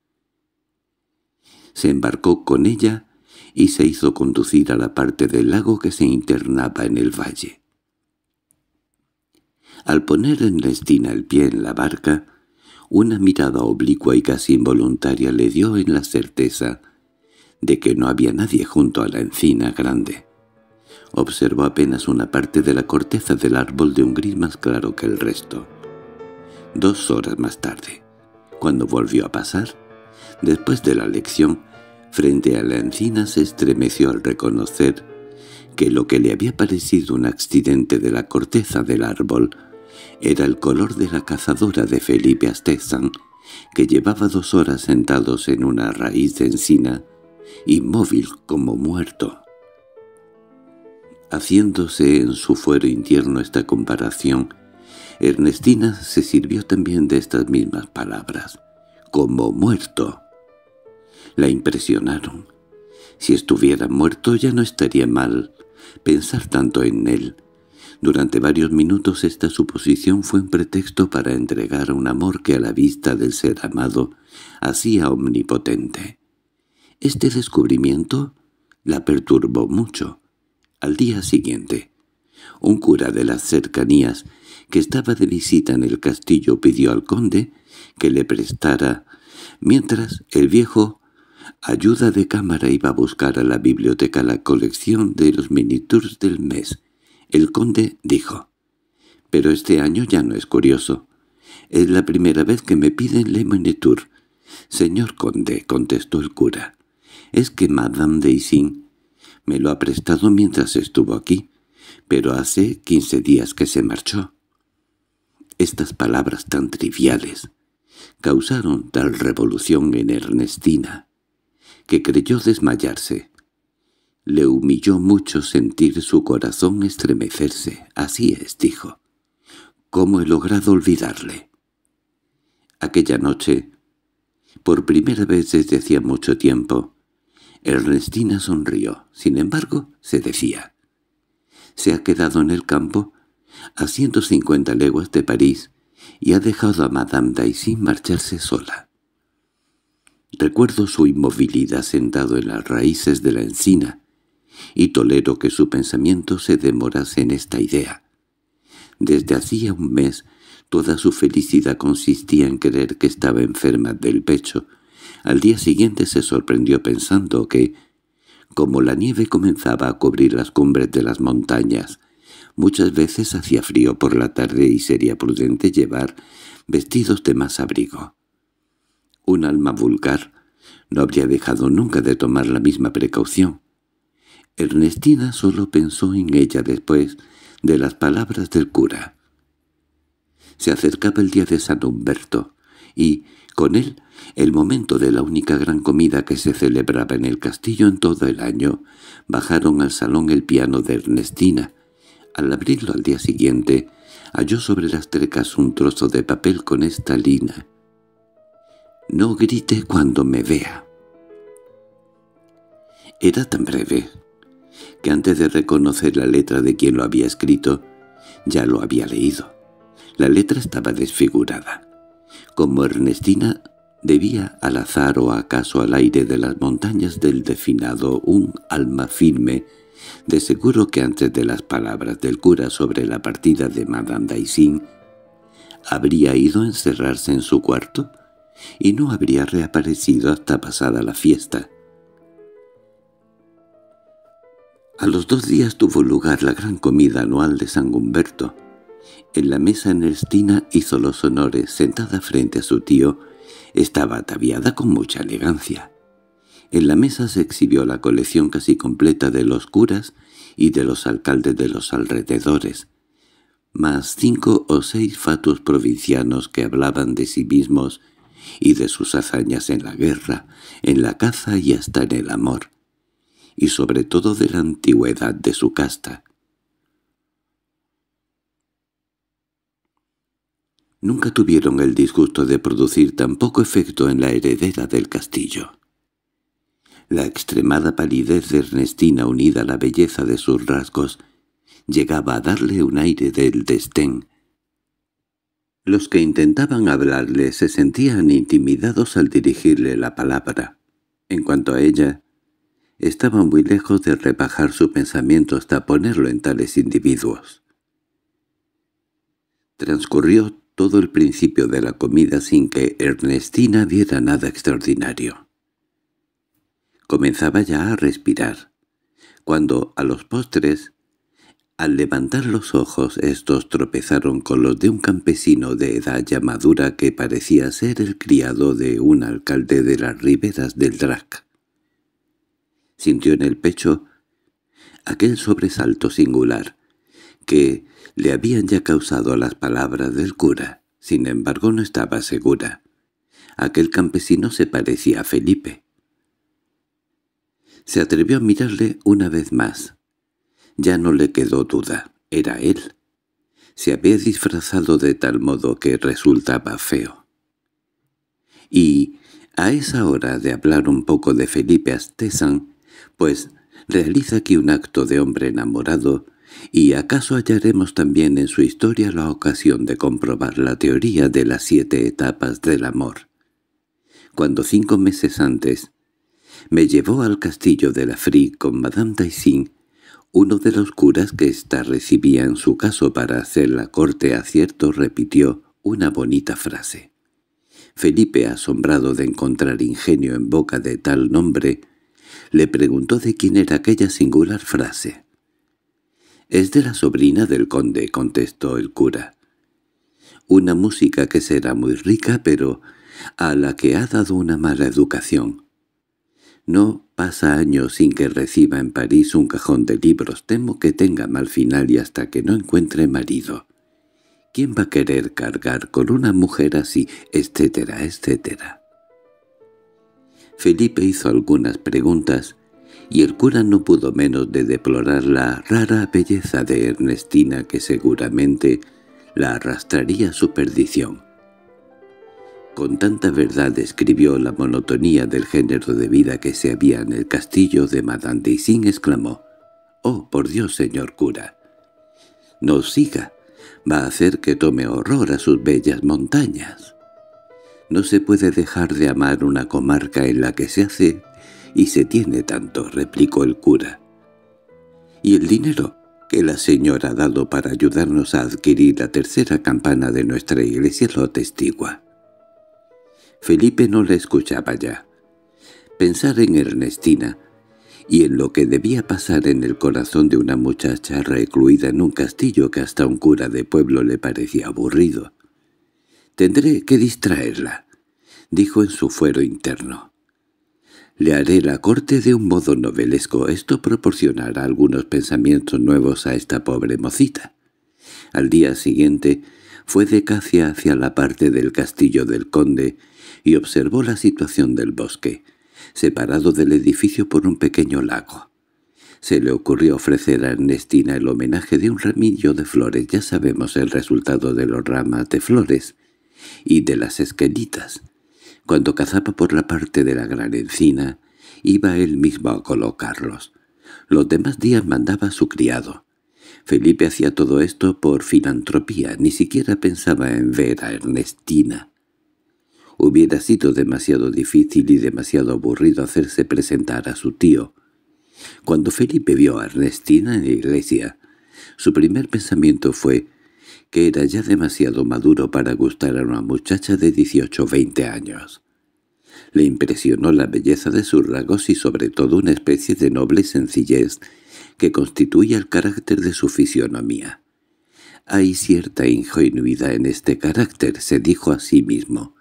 A: se embarcó con ella y se hizo conducir a la parte del lago que se internaba en el valle. Al poner en la estina el pie en la barca, una mirada oblicua y casi involuntaria le dio en la certeza de que no había nadie junto a la encina grande. Observó apenas una parte de la corteza del árbol de un gris más claro que el resto. Dos horas más tarde, cuando volvió a pasar, Después de la lección, frente a la encina se estremeció al reconocer que lo que le había parecido un accidente de la corteza del árbol era el color de la cazadora de Felipe Astezan, que llevaba dos horas sentados en una raíz de encina, inmóvil como muerto. Haciéndose en su fuero interno esta comparación, Ernestina se sirvió también de estas mismas palabras, como muerto la impresionaron. Si estuviera muerto ya no estaría mal pensar tanto en él. Durante varios minutos esta suposición fue un pretexto para entregar un amor que a la vista del ser amado hacía omnipotente. Este descubrimiento la perturbó mucho. Al día siguiente, un cura de las cercanías que estaba de visita en el castillo pidió al conde que le prestara, mientras el viejo ayuda de cámara iba a buscar a la biblioteca la colección de los tours del mes. El conde dijo, «Pero este año ya no es curioso. Es la primera vez que me piden le monitur. Señor conde, contestó el cura, es que Madame Isin me lo ha prestado mientras estuvo aquí, pero hace quince días que se marchó. Estas palabras tan triviales causaron tal revolución en Ernestina que creyó desmayarse. Le humilló mucho sentir su corazón estremecerse. Así es, dijo. ¿Cómo he logrado olvidarle? Aquella noche, por primera vez desde hacía mucho tiempo, Ernestina sonrió. Sin embargo, se decía. Se ha quedado en el campo, a 150 leguas de París, y ha dejado a Madame Daisy marcharse sola. Recuerdo su inmovilidad sentado en las raíces de la encina, y tolero que su pensamiento se demorase en esta idea. Desde hacía un mes toda su felicidad consistía en creer que estaba enferma del pecho. Al día siguiente se sorprendió pensando que, como la nieve comenzaba a cubrir las cumbres de las montañas, muchas veces hacía frío por la tarde y sería prudente llevar vestidos de más abrigo un alma vulgar, no habría dejado nunca de tomar la misma precaución. Ernestina solo pensó en ella después de las palabras del cura. Se acercaba el día de San Humberto, y, con él, el momento de la única gran comida que se celebraba en el castillo en todo el año, bajaron al salón el piano de Ernestina. Al abrirlo al día siguiente, halló sobre las trecas un trozo de papel con esta lina, no grite cuando me vea. Era tan breve que antes de reconocer la letra de quien lo había escrito, ya lo había leído. La letra estaba desfigurada. Como Ernestina debía al azar o acaso al aire de las montañas del definado un alma firme, de seguro que antes de las palabras del cura sobre la partida de Madame Daisin, habría ido a encerrarse en su cuarto y no habría reaparecido hasta pasada la fiesta. A los dos días tuvo lugar la gran comida anual de San Humberto. En la mesa Ernestina hizo los honores, sentada frente a su tío, estaba ataviada con mucha elegancia. En la mesa se exhibió la colección casi completa de los curas y de los alcaldes de los alrededores, más cinco o seis fatuos provincianos que hablaban de sí mismos y de sus hazañas en la guerra, en la caza y hasta en el amor, y sobre todo de la antigüedad de su casta. Nunca tuvieron el disgusto de producir tan poco efecto en la heredera del castillo. La extremada palidez de Ernestina unida a la belleza de sus rasgos llegaba a darle un aire del destén los que intentaban hablarle se sentían intimidados al dirigirle la palabra. En cuanto a ella, estaba muy lejos de rebajar su pensamiento hasta ponerlo en tales individuos. Transcurrió todo el principio de la comida sin que Ernestina viera nada extraordinario. Comenzaba ya a respirar, cuando a los postres al levantar los ojos, estos tropezaron con los de un campesino de edad ya madura que parecía ser el criado de un alcalde de las riberas del Drac. Sintió en el pecho aquel sobresalto singular que le habían ya causado las palabras del cura. Sin embargo, no estaba segura. Aquel campesino se parecía a Felipe. Se atrevió a mirarle una vez más. Ya no le quedó duda, era él. Se había disfrazado de tal modo que resultaba feo. Y a esa hora de hablar un poco de Felipe Astesan pues realiza aquí un acto de hombre enamorado, y acaso hallaremos también en su historia la ocasión de comprobar la teoría de las siete etapas del amor. Cuando cinco meses antes me llevó al castillo de la Free con Madame Taisin, uno de los curas que ésta recibía en su caso para hacer la corte a cierto repitió una bonita frase. Felipe, asombrado de encontrar ingenio en boca de tal nombre, le preguntó de quién era aquella singular frase. «Es de la sobrina del conde», contestó el cura. «Una música que será muy rica, pero a la que ha dado una mala educación. No pasa año sin que reciba en París un cajón de libros. Temo que tenga mal final y hasta que no encuentre marido. ¿Quién va a querer cargar con una mujer así? etcétera, etcétera. Felipe hizo algunas preguntas, y el cura no pudo menos de deplorar la rara belleza de Ernestina que seguramente la arrastraría a su perdición. Con tanta verdad describió la monotonía del género de vida que se había en el castillo de Madame Sin exclamó, «¡Oh, por Dios, señor cura! ¡No siga! Va a hacer que tome horror a sus bellas montañas. No se puede dejar de amar una comarca en la que se hace y se tiene tanto», replicó el cura. «¿Y el dinero?» que la señora ha dado para ayudarnos a adquirir la tercera campana de nuestra iglesia lo atestigua. Felipe no la escuchaba ya. Pensar en Ernestina y en lo que debía pasar en el corazón de una muchacha recluida en un castillo que hasta un cura de pueblo le parecía aburrido. «Tendré que distraerla», dijo en su fuero interno. «Le haré la corte de un modo novelesco. Esto proporcionará algunos pensamientos nuevos a esta pobre mocita». Al día siguiente fue de Cacia hacia la parte del castillo del conde y observó la situación del bosque, separado del edificio por un pequeño lago. Se le ocurrió ofrecer a Ernestina el homenaje de un ramillo de flores, ya sabemos el resultado de los ramas de flores y de las esquelitas. Cuando cazaba por la parte de la gran encina, iba él mismo a colocarlos. Los demás días mandaba a su criado. Felipe hacía todo esto por filantropía, ni siquiera pensaba en ver a Ernestina. Hubiera sido demasiado difícil y demasiado aburrido hacerse presentar a su tío. Cuando Felipe vio a Ernestina en la iglesia, su primer pensamiento fue que era ya demasiado maduro para gustar a una muchacha de 18 o 20 años. Le impresionó la belleza de sus rasgos y sobre todo una especie de noble sencillez que constituía el carácter de su fisionomía. Hay cierta ingenuidad en este carácter, se dijo a sí mismo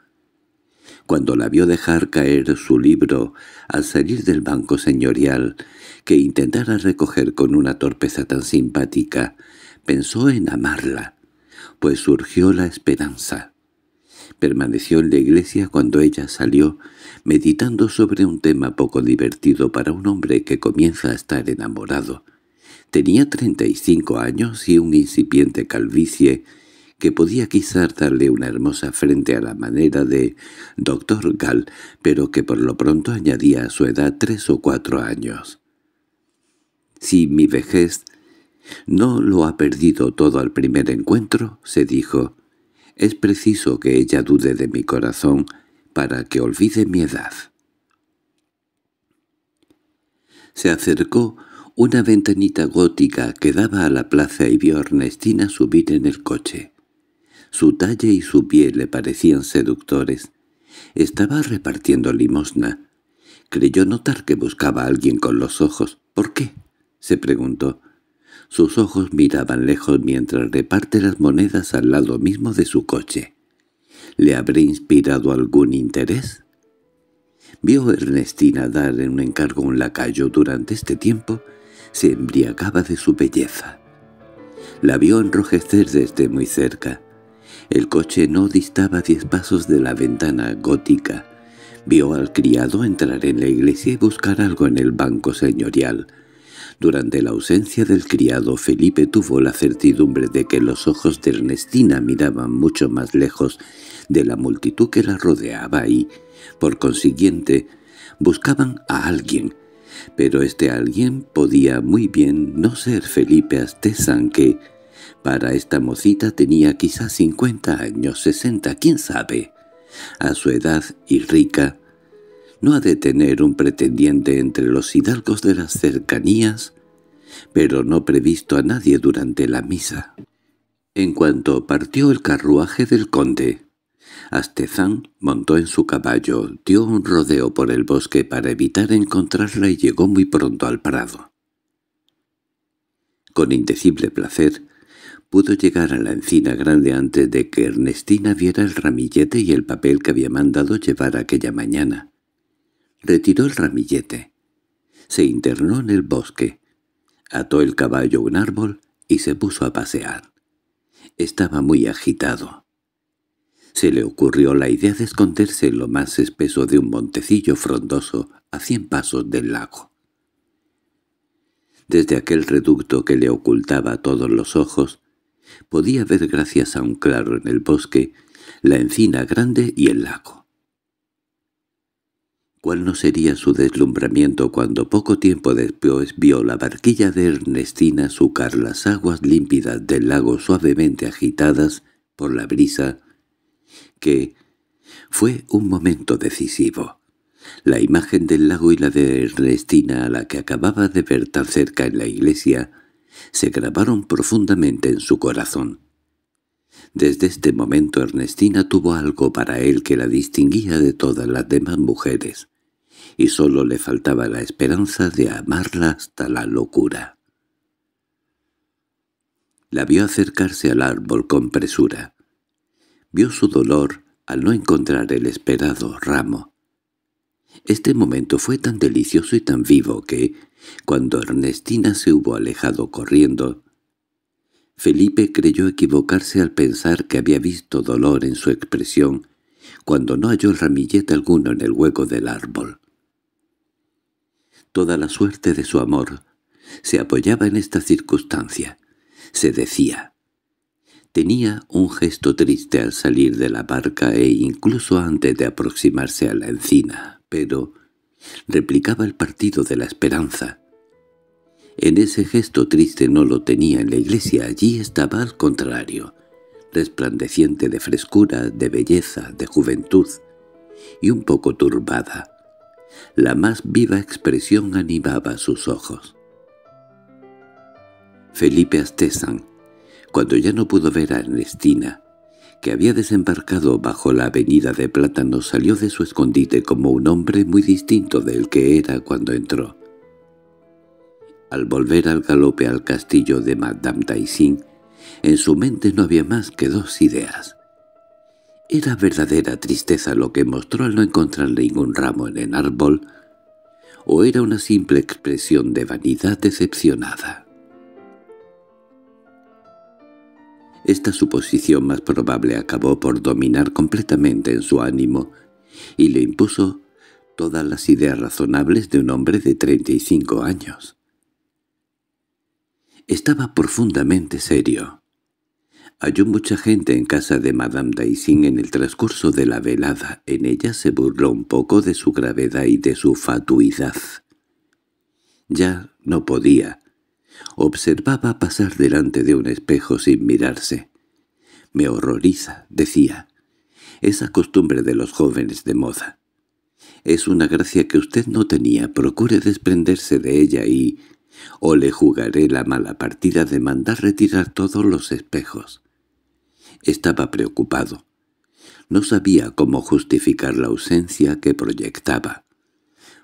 A: cuando la vio dejar caer su libro al salir del banco señorial, que intentara recoger con una torpeza tan simpática, pensó en amarla, pues surgió la esperanza. Permaneció en la iglesia cuando ella salió, meditando sobre un tema poco divertido para un hombre que comienza a estar enamorado. Tenía treinta y cinco años y un incipiente calvicie que podía quizá darle una hermosa frente a la manera de doctor Gall, pero que por lo pronto añadía a su edad tres o cuatro años. Si mi vejez no lo ha perdido todo al primer encuentro, se dijo, es preciso que ella dude de mi corazón para que olvide mi edad. Se acercó una ventanita gótica que daba a la plaza y vio a Ernestina subir en el coche. Su talle y su pie le parecían seductores. Estaba repartiendo limosna. Creyó notar que buscaba a alguien con los ojos. ¿Por qué? se preguntó. Sus ojos miraban lejos mientras reparte las monedas al lado mismo de su coche. ¿Le habré inspirado algún interés? Vio a Ernestina dar en un encargo un lacayo durante este tiempo, se embriagaba de su belleza. La vio enrojecer desde muy cerca. El coche no distaba diez pasos de la ventana gótica. Vio al criado entrar en la iglesia y buscar algo en el banco señorial. Durante la ausencia del criado, Felipe tuvo la certidumbre de que los ojos de Ernestina miraban mucho más lejos de la multitud que la rodeaba y, por consiguiente, buscaban a alguien. Pero este alguien podía muy bien no ser Felipe Astesanque. que, para esta mocita tenía quizás 50 años, 60, quién sabe. A su edad y rica, no ha de tener un pretendiente entre los hidalgos de las cercanías, pero no previsto a nadie durante la misa. En cuanto partió el carruaje del conde, Astezán montó en su caballo, dio un rodeo por el bosque para evitar encontrarla y llegó muy pronto al prado. Con indecible placer, Pudo llegar a la encina grande antes de que Ernestina viera el ramillete y el papel que había mandado llevar aquella mañana. Retiró el ramillete. Se internó en el bosque. Ató el caballo a un árbol y se puso a pasear. Estaba muy agitado. Se le ocurrió la idea de esconderse en lo más espeso de un montecillo frondoso a cien pasos del lago. Desde aquel reducto que le ocultaba todos los ojos, podía ver gracias a un claro en el bosque, la encina grande y el lago. ¿Cuál no sería su deslumbramiento cuando poco tiempo después vio la barquilla de Ernestina sucar las aguas límpidas del lago suavemente agitadas por la brisa, que fue un momento decisivo. La imagen del lago y la de Ernestina a la que acababa de ver tan cerca en la iglesia se grabaron profundamente en su corazón. Desde este momento Ernestina tuvo algo para él que la distinguía de todas las demás mujeres, y sólo le faltaba la esperanza de amarla hasta la locura. La vio acercarse al árbol con presura. Vio su dolor al no encontrar el esperado ramo, este momento fue tan delicioso y tan vivo que, cuando Ernestina se hubo alejado corriendo, Felipe creyó equivocarse al pensar que había visto dolor en su expresión cuando no halló ramillete alguno en el hueco del árbol. Toda la suerte de su amor se apoyaba en esta circunstancia. Se decía. Tenía un gesto triste al salir de la barca e incluso antes de aproximarse a la encina pero replicaba el partido de la esperanza. En ese gesto triste no lo tenía en la iglesia, allí estaba al contrario, resplandeciente de frescura, de belleza, de juventud, y un poco turbada. La más viva expresión animaba sus ojos. Felipe Astesan, cuando ya no pudo ver a Ernestina, que había desembarcado bajo la avenida de plátanos salió de su escondite como un hombre muy distinto del que era cuando entró. Al volver al galope al castillo de Madame Taisin, en su mente no había más que dos ideas. Era verdadera tristeza lo que mostró al no encontrar ningún ramo en el árbol, o era una simple expresión de vanidad decepcionada. Esta suposición más probable acabó por dominar completamente en su ánimo y le impuso todas las ideas razonables de un hombre de 35 años. Estaba profundamente serio. Halló mucha gente en casa de Madame Daisin en el transcurso de la velada. En ella se burló un poco de su gravedad y de su fatuidad. Ya no podía observaba pasar delante de un espejo sin mirarse. «Me horroriza», decía, «esa costumbre de los jóvenes de moda. Es una gracia que usted no tenía, procure desprenderse de ella y... o le jugaré la mala partida de mandar retirar todos los espejos». Estaba preocupado. No sabía cómo justificar la ausencia que proyectaba.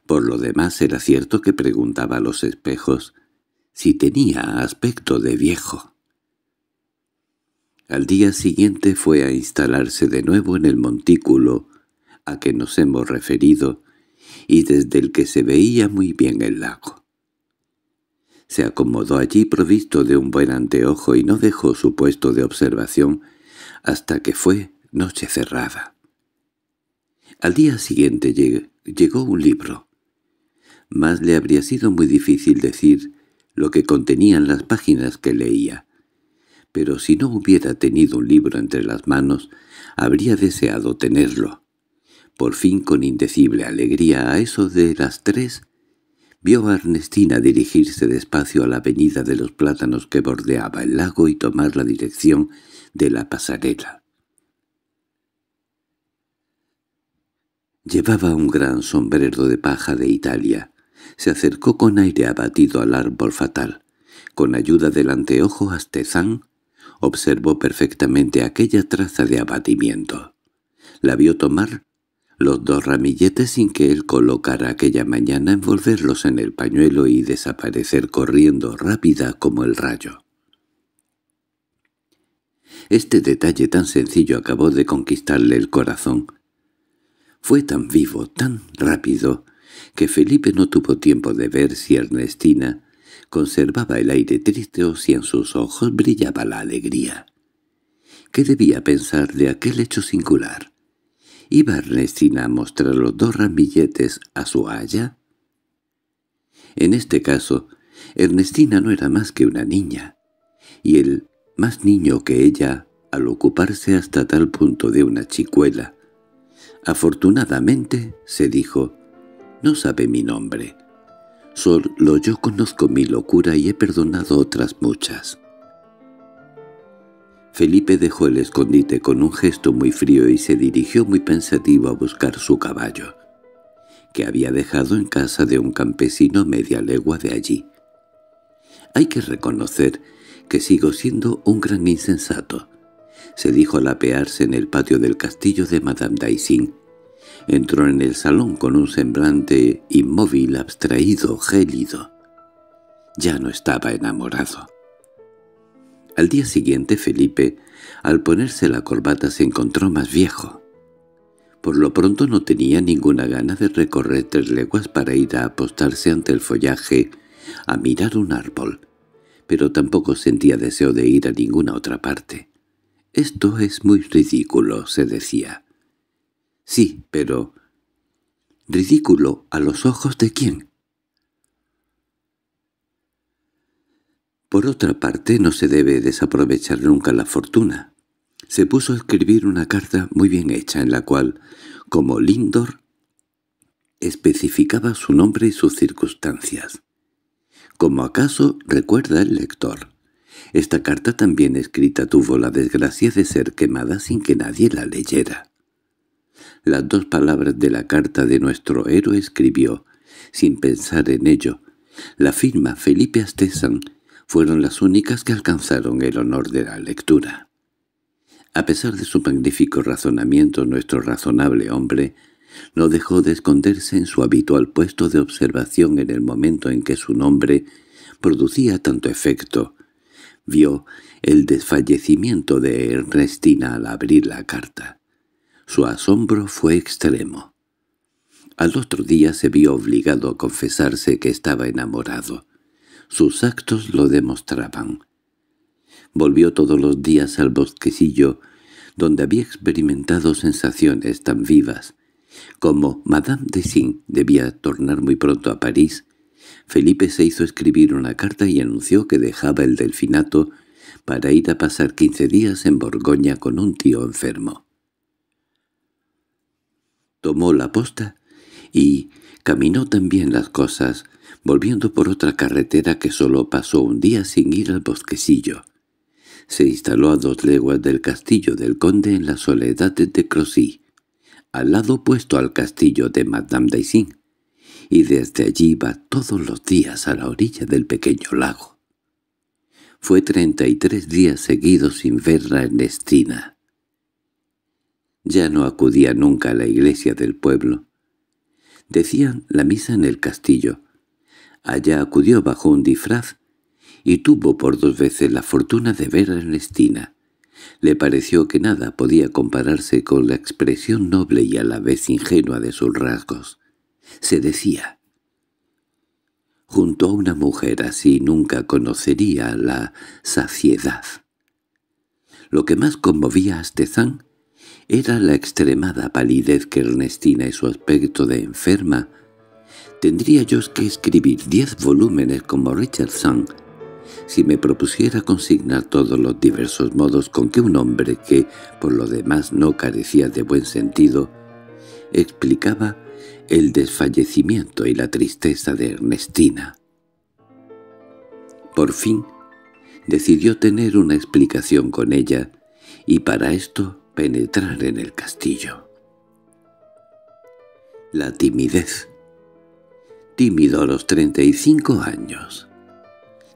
A: Por lo demás era cierto que preguntaba a los espejos si tenía aspecto de viejo. Al día siguiente fue a instalarse de nuevo en el montículo a que nos hemos referido y desde el que se veía muy bien el lago. Se acomodó allí provisto de un buen anteojo y no dejó su puesto de observación hasta que fue noche cerrada. Al día siguiente llegó un libro. mas le habría sido muy difícil decir lo que contenían las páginas que leía. Pero si no hubiera tenido un libro entre las manos, habría deseado tenerlo. Por fin, con indecible alegría, a eso de las tres, vio a Ernestina dirigirse despacio a la avenida de los plátanos que bordeaba el lago y tomar la dirección de la pasarela. Llevaba un gran sombrero de paja de Italia, se acercó con aire abatido al árbol fatal. Con ayuda del anteojo Astezán, observó perfectamente aquella traza de abatimiento. La vio tomar los dos ramilletes sin que él colocara aquella mañana envolverlos en el pañuelo y desaparecer corriendo rápida como el rayo. Este detalle tan sencillo acabó de conquistarle el corazón. Fue tan vivo, tan rápido, que Felipe no tuvo tiempo de ver si Ernestina conservaba el aire triste o si en sus ojos brillaba la alegría. ¿Qué debía pensar de aquel hecho singular? ¿Iba Ernestina a mostrar los dos ramilletes a su haya? En este caso, Ernestina no era más que una niña, y él, más niño que ella, al ocuparse hasta tal punto de una chicuela. Afortunadamente, se dijo, no sabe mi nombre. Solo yo conozco mi locura y he perdonado otras muchas. Felipe dejó el escondite con un gesto muy frío y se dirigió muy pensativo a buscar su caballo, que había dejado en casa de un campesino media legua de allí. Hay que reconocer que sigo siendo un gran insensato, se dijo al apearse en el patio del castillo de Madame Daisin, Entró en el salón con un semblante inmóvil, abstraído, gélido. Ya no estaba enamorado. Al día siguiente Felipe, al ponerse la corbata, se encontró más viejo. Por lo pronto no tenía ninguna gana de recorrer tres leguas para ir a apostarse ante el follaje, a mirar un árbol, pero tampoco sentía deseo de ir a ninguna otra parte. «Esto es muy ridículo», se decía. Sí, pero... ¿Ridículo a los ojos de quién? Por otra parte, no se debe desaprovechar nunca la fortuna. Se puso a escribir una carta muy bien hecha en la cual, como Lindor, especificaba su nombre y sus circunstancias. Como acaso recuerda el lector. Esta carta también escrita tuvo la desgracia de ser quemada sin que nadie la leyera las dos palabras de la carta de nuestro héroe escribió, sin pensar en ello. La firma Felipe Astesan fueron las únicas que alcanzaron el honor de la lectura. A pesar de su magnífico razonamiento, nuestro razonable hombre no dejó de esconderse en su habitual puesto de observación en el momento en que su nombre producía tanto efecto. Vio el desfallecimiento de Ernestina al abrir la carta. Su asombro fue extremo. Al otro día se vio obligado a confesarse que estaba enamorado. Sus actos lo demostraban. Volvió todos los días al bosquecillo, donde había experimentado sensaciones tan vivas. Como Madame de Sin debía tornar muy pronto a París, Felipe se hizo escribir una carta y anunció que dejaba el delfinato para ir a pasar quince días en Borgoña con un tío enfermo tomó la posta y caminó también las cosas, volviendo por otra carretera que solo pasó un día sin ir al bosquecillo. Se instaló a dos leguas del castillo del conde en la soledad de Crocy, al lado opuesto al castillo de Madame Daisin, y desde allí iba todos los días a la orilla del pequeño lago. Fue treinta y tres días seguidos sin ver en Ernestina. Ya no acudía nunca a la iglesia del pueblo. Decían la misa en el castillo. Allá acudió bajo un disfraz y tuvo por dos veces la fortuna de ver a Ernestina. Le pareció que nada podía compararse con la expresión noble y a la vez ingenua de sus rasgos. Se decía, junto a una mujer así nunca conocería la saciedad. Lo que más conmovía a Estezán era la extremada palidez que Ernestina y su aspecto de enferma. Tendría yo que escribir diez volúmenes como Richardson si me propusiera consignar todos los diversos modos con que un hombre que, por lo demás, no carecía de buen sentido, explicaba el desfallecimiento y la tristeza de Ernestina. Por fin, decidió tener una explicación con ella, y para esto penetrar en el castillo. La timidez. Tímido a los 35 años.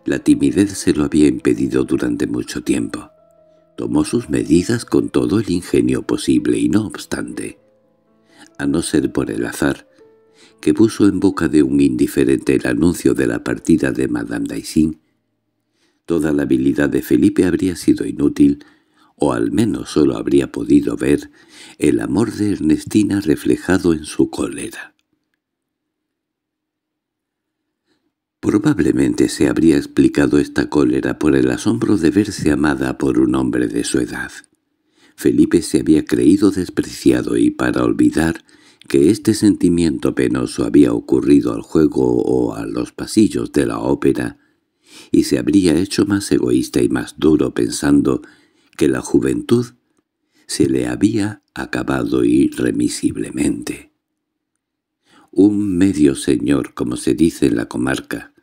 A: La timidez se lo había impedido durante mucho tiempo. Tomó sus medidas con todo el ingenio posible y no obstante, a no ser por el azar, que puso en boca de un indiferente el anuncio de la partida de Madame Daisin, toda la habilidad de Felipe habría sido inútil o al menos solo habría podido ver, el amor de Ernestina reflejado en su cólera. Probablemente se habría explicado esta cólera por el asombro de verse amada por un hombre de su edad. Felipe se había creído despreciado y para olvidar que este sentimiento penoso había ocurrido al juego o a los pasillos de la ópera, y se habría hecho más egoísta y más duro pensando que la juventud se le había acabado irremisiblemente. Un medio señor, como se dice en la comarca,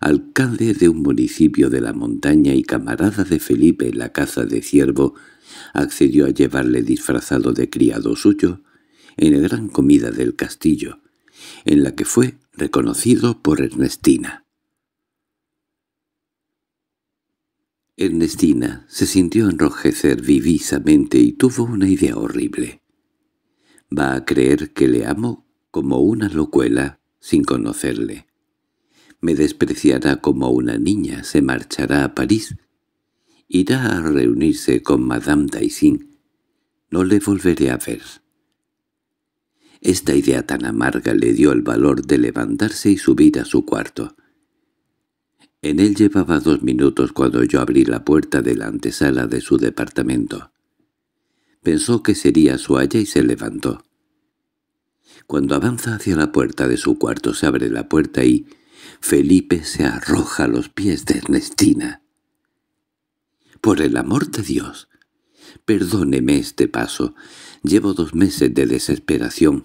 A: alcalde de un municipio de la montaña y camarada de Felipe en la caza de ciervo, accedió a llevarle disfrazado de criado suyo en la gran comida del castillo, en la que fue reconocido por Ernestina. Ernestina se sintió enrojecer vivisamente y tuvo una idea horrible. Va a creer que le amo como una locuela sin conocerle. Me despreciará como una niña, se marchará a París. Irá a reunirse con Madame Daisin. No le volveré a ver. Esta idea tan amarga le dio el valor de levantarse y subir a su cuarto. En él llevaba dos minutos cuando yo abrí la puerta de la antesala de su departamento. Pensó que sería su haya y se levantó. Cuando avanza hacia la puerta de su cuarto se abre la puerta y Felipe se arroja a los pies de Ernestina. «Por el amor de Dios, perdóneme este paso. Llevo dos meses de desesperación.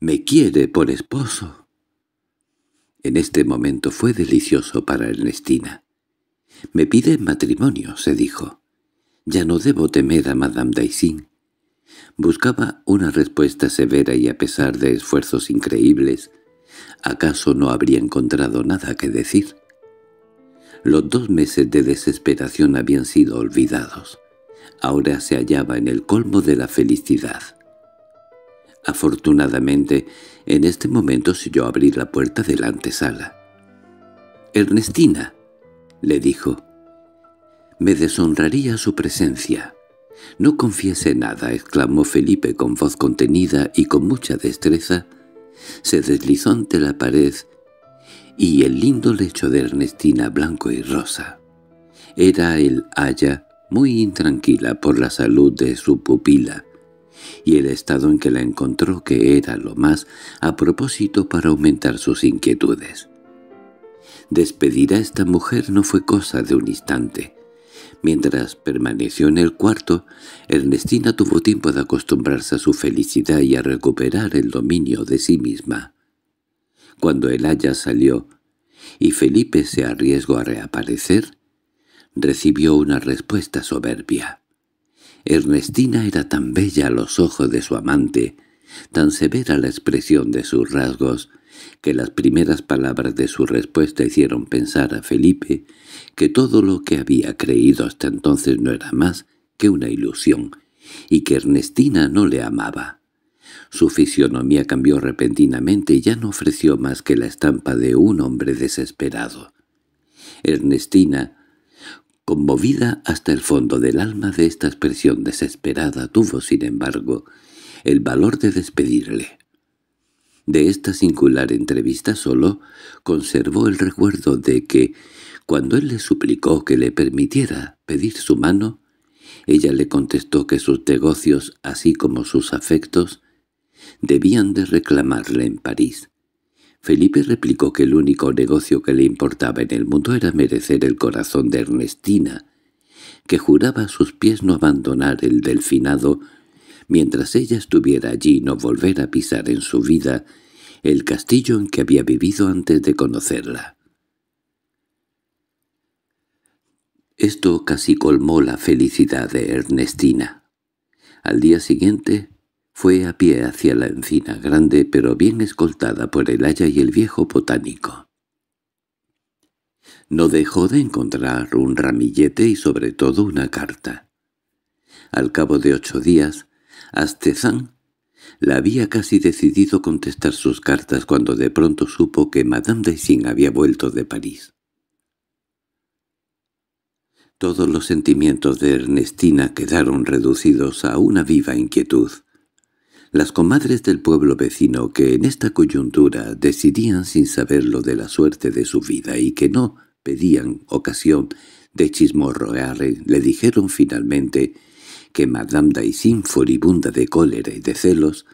A: Me quiere por esposo». En este momento fue delicioso para Ernestina. «Me pide matrimonio», se dijo. «Ya no debo temer a Madame Daisin». Buscaba una respuesta severa y a pesar de esfuerzos increíbles, ¿acaso no habría encontrado nada que decir? Los dos meses de desesperación habían sido olvidados. Ahora se hallaba en el colmo de la felicidad. Afortunadamente, en este momento se oyó abrir la puerta de la antesala. —¡Ernestina! —le dijo. —Me deshonraría su presencia. —No confiese nada —exclamó Felipe con voz contenida y con mucha destreza. Se deslizó ante la pared y el lindo lecho de Ernestina blanco y rosa. Era el haya muy intranquila por la salud de su pupila, y el estado en que la encontró que era lo más a propósito para aumentar sus inquietudes. Despedir a esta mujer no fue cosa de un instante. Mientras permaneció en el cuarto, Ernestina tuvo tiempo de acostumbrarse a su felicidad y a recuperar el dominio de sí misma. Cuando el haya salió y Felipe se arriesgó a reaparecer, recibió una respuesta soberbia. Ernestina era tan bella a los ojos de su amante, tan severa la expresión de sus rasgos, que las primeras palabras de su respuesta hicieron pensar a Felipe que todo lo que había creído hasta entonces no era más que una ilusión, y que Ernestina no le amaba. Su fisionomía cambió repentinamente y ya no ofreció más que la estampa de un hombre desesperado. Ernestina Conmovida hasta el fondo del alma de esta expresión desesperada, tuvo, sin embargo, el valor de despedirle. De esta singular entrevista solo conservó el recuerdo de que, cuando él le suplicó que le permitiera pedir su mano, ella le contestó que sus negocios, así como sus afectos, debían de reclamarle en París, Felipe replicó que el único negocio que le importaba en el mundo era merecer el corazón de Ernestina, que juraba a sus pies no abandonar el delfinado mientras ella estuviera allí no volver a pisar en su vida el castillo en que había vivido antes de conocerla. Esto casi colmó la felicidad de Ernestina. Al día siguiente, fue a pie hacia la encina grande, pero bien escoltada por el haya y el viejo botánico. No dejó de encontrar un ramillete y sobre todo una carta. Al cabo de ocho días, Astezán la había casi decidido contestar sus cartas cuando de pronto supo que Madame Daisin había vuelto de París. Todos los sentimientos de Ernestina quedaron reducidos a una viva inquietud. Las comadres del pueblo vecino que en esta coyuntura decidían sin saberlo de la suerte de su vida y que no pedían ocasión de chismorroar le dijeron finalmente que Madame Daisin, furibunda de cólera y de celos,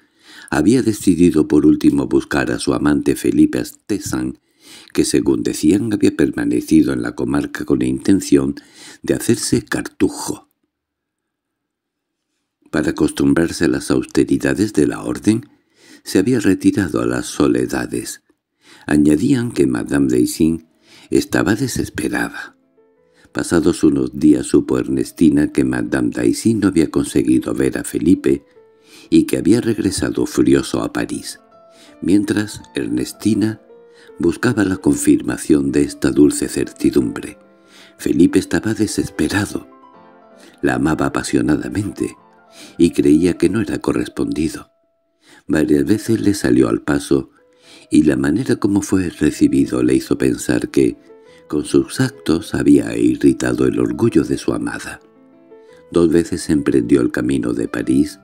A: había decidido por último buscar a su amante Felipe Astesan, que según decían había permanecido en la comarca con la intención de hacerse cartujo. Para acostumbrarse a las austeridades de la orden, se había retirado a las soledades. Añadían que Madame Daisy estaba desesperada. Pasados unos días supo Ernestina que Madame Daisy no había conseguido ver a Felipe y que había regresado furioso a París, mientras Ernestina buscaba la confirmación de esta dulce certidumbre. Felipe estaba desesperado. La amaba apasionadamente y creía que no era correspondido. Varias veces le salió al paso, y la manera como fue recibido le hizo pensar que, con sus actos, había irritado el orgullo de su amada. Dos veces emprendió el camino de París,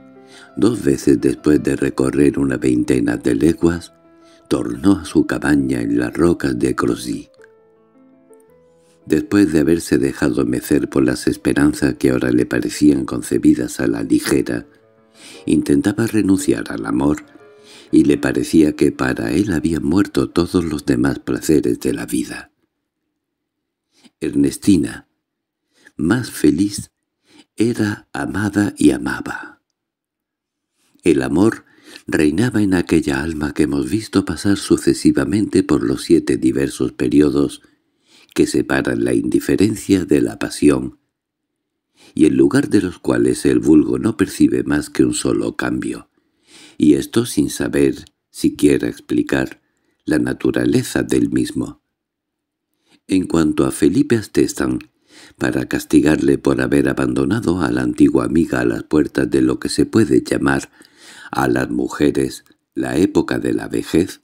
A: dos veces después de recorrer una veintena de leguas, tornó a su cabaña en las rocas de Crozy. Después de haberse dejado mecer por las esperanzas que ahora le parecían concebidas a la ligera, intentaba renunciar al amor y le parecía que para él habían muerto todos los demás placeres de la vida. Ernestina, más feliz, era amada y amaba. El amor reinaba en aquella alma que hemos visto pasar sucesivamente por los siete diversos periodos que separan la indiferencia de la pasión, y en lugar de los cuales el vulgo no percibe más que un solo cambio, y esto sin saber, siquiera explicar, la naturaleza del mismo. En cuanto a Felipe Astestan, para castigarle por haber abandonado a la antigua amiga a las puertas de lo que se puede llamar a las mujeres la época de la vejez,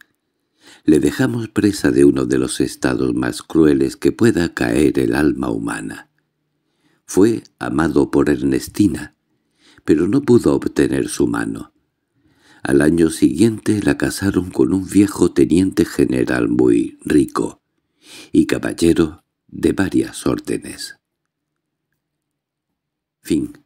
A: le dejamos presa de uno de los estados más crueles que pueda caer el alma humana. Fue amado por Ernestina, pero no pudo obtener su mano. Al año siguiente la casaron con un viejo teniente general muy rico y caballero de varias órdenes. Fin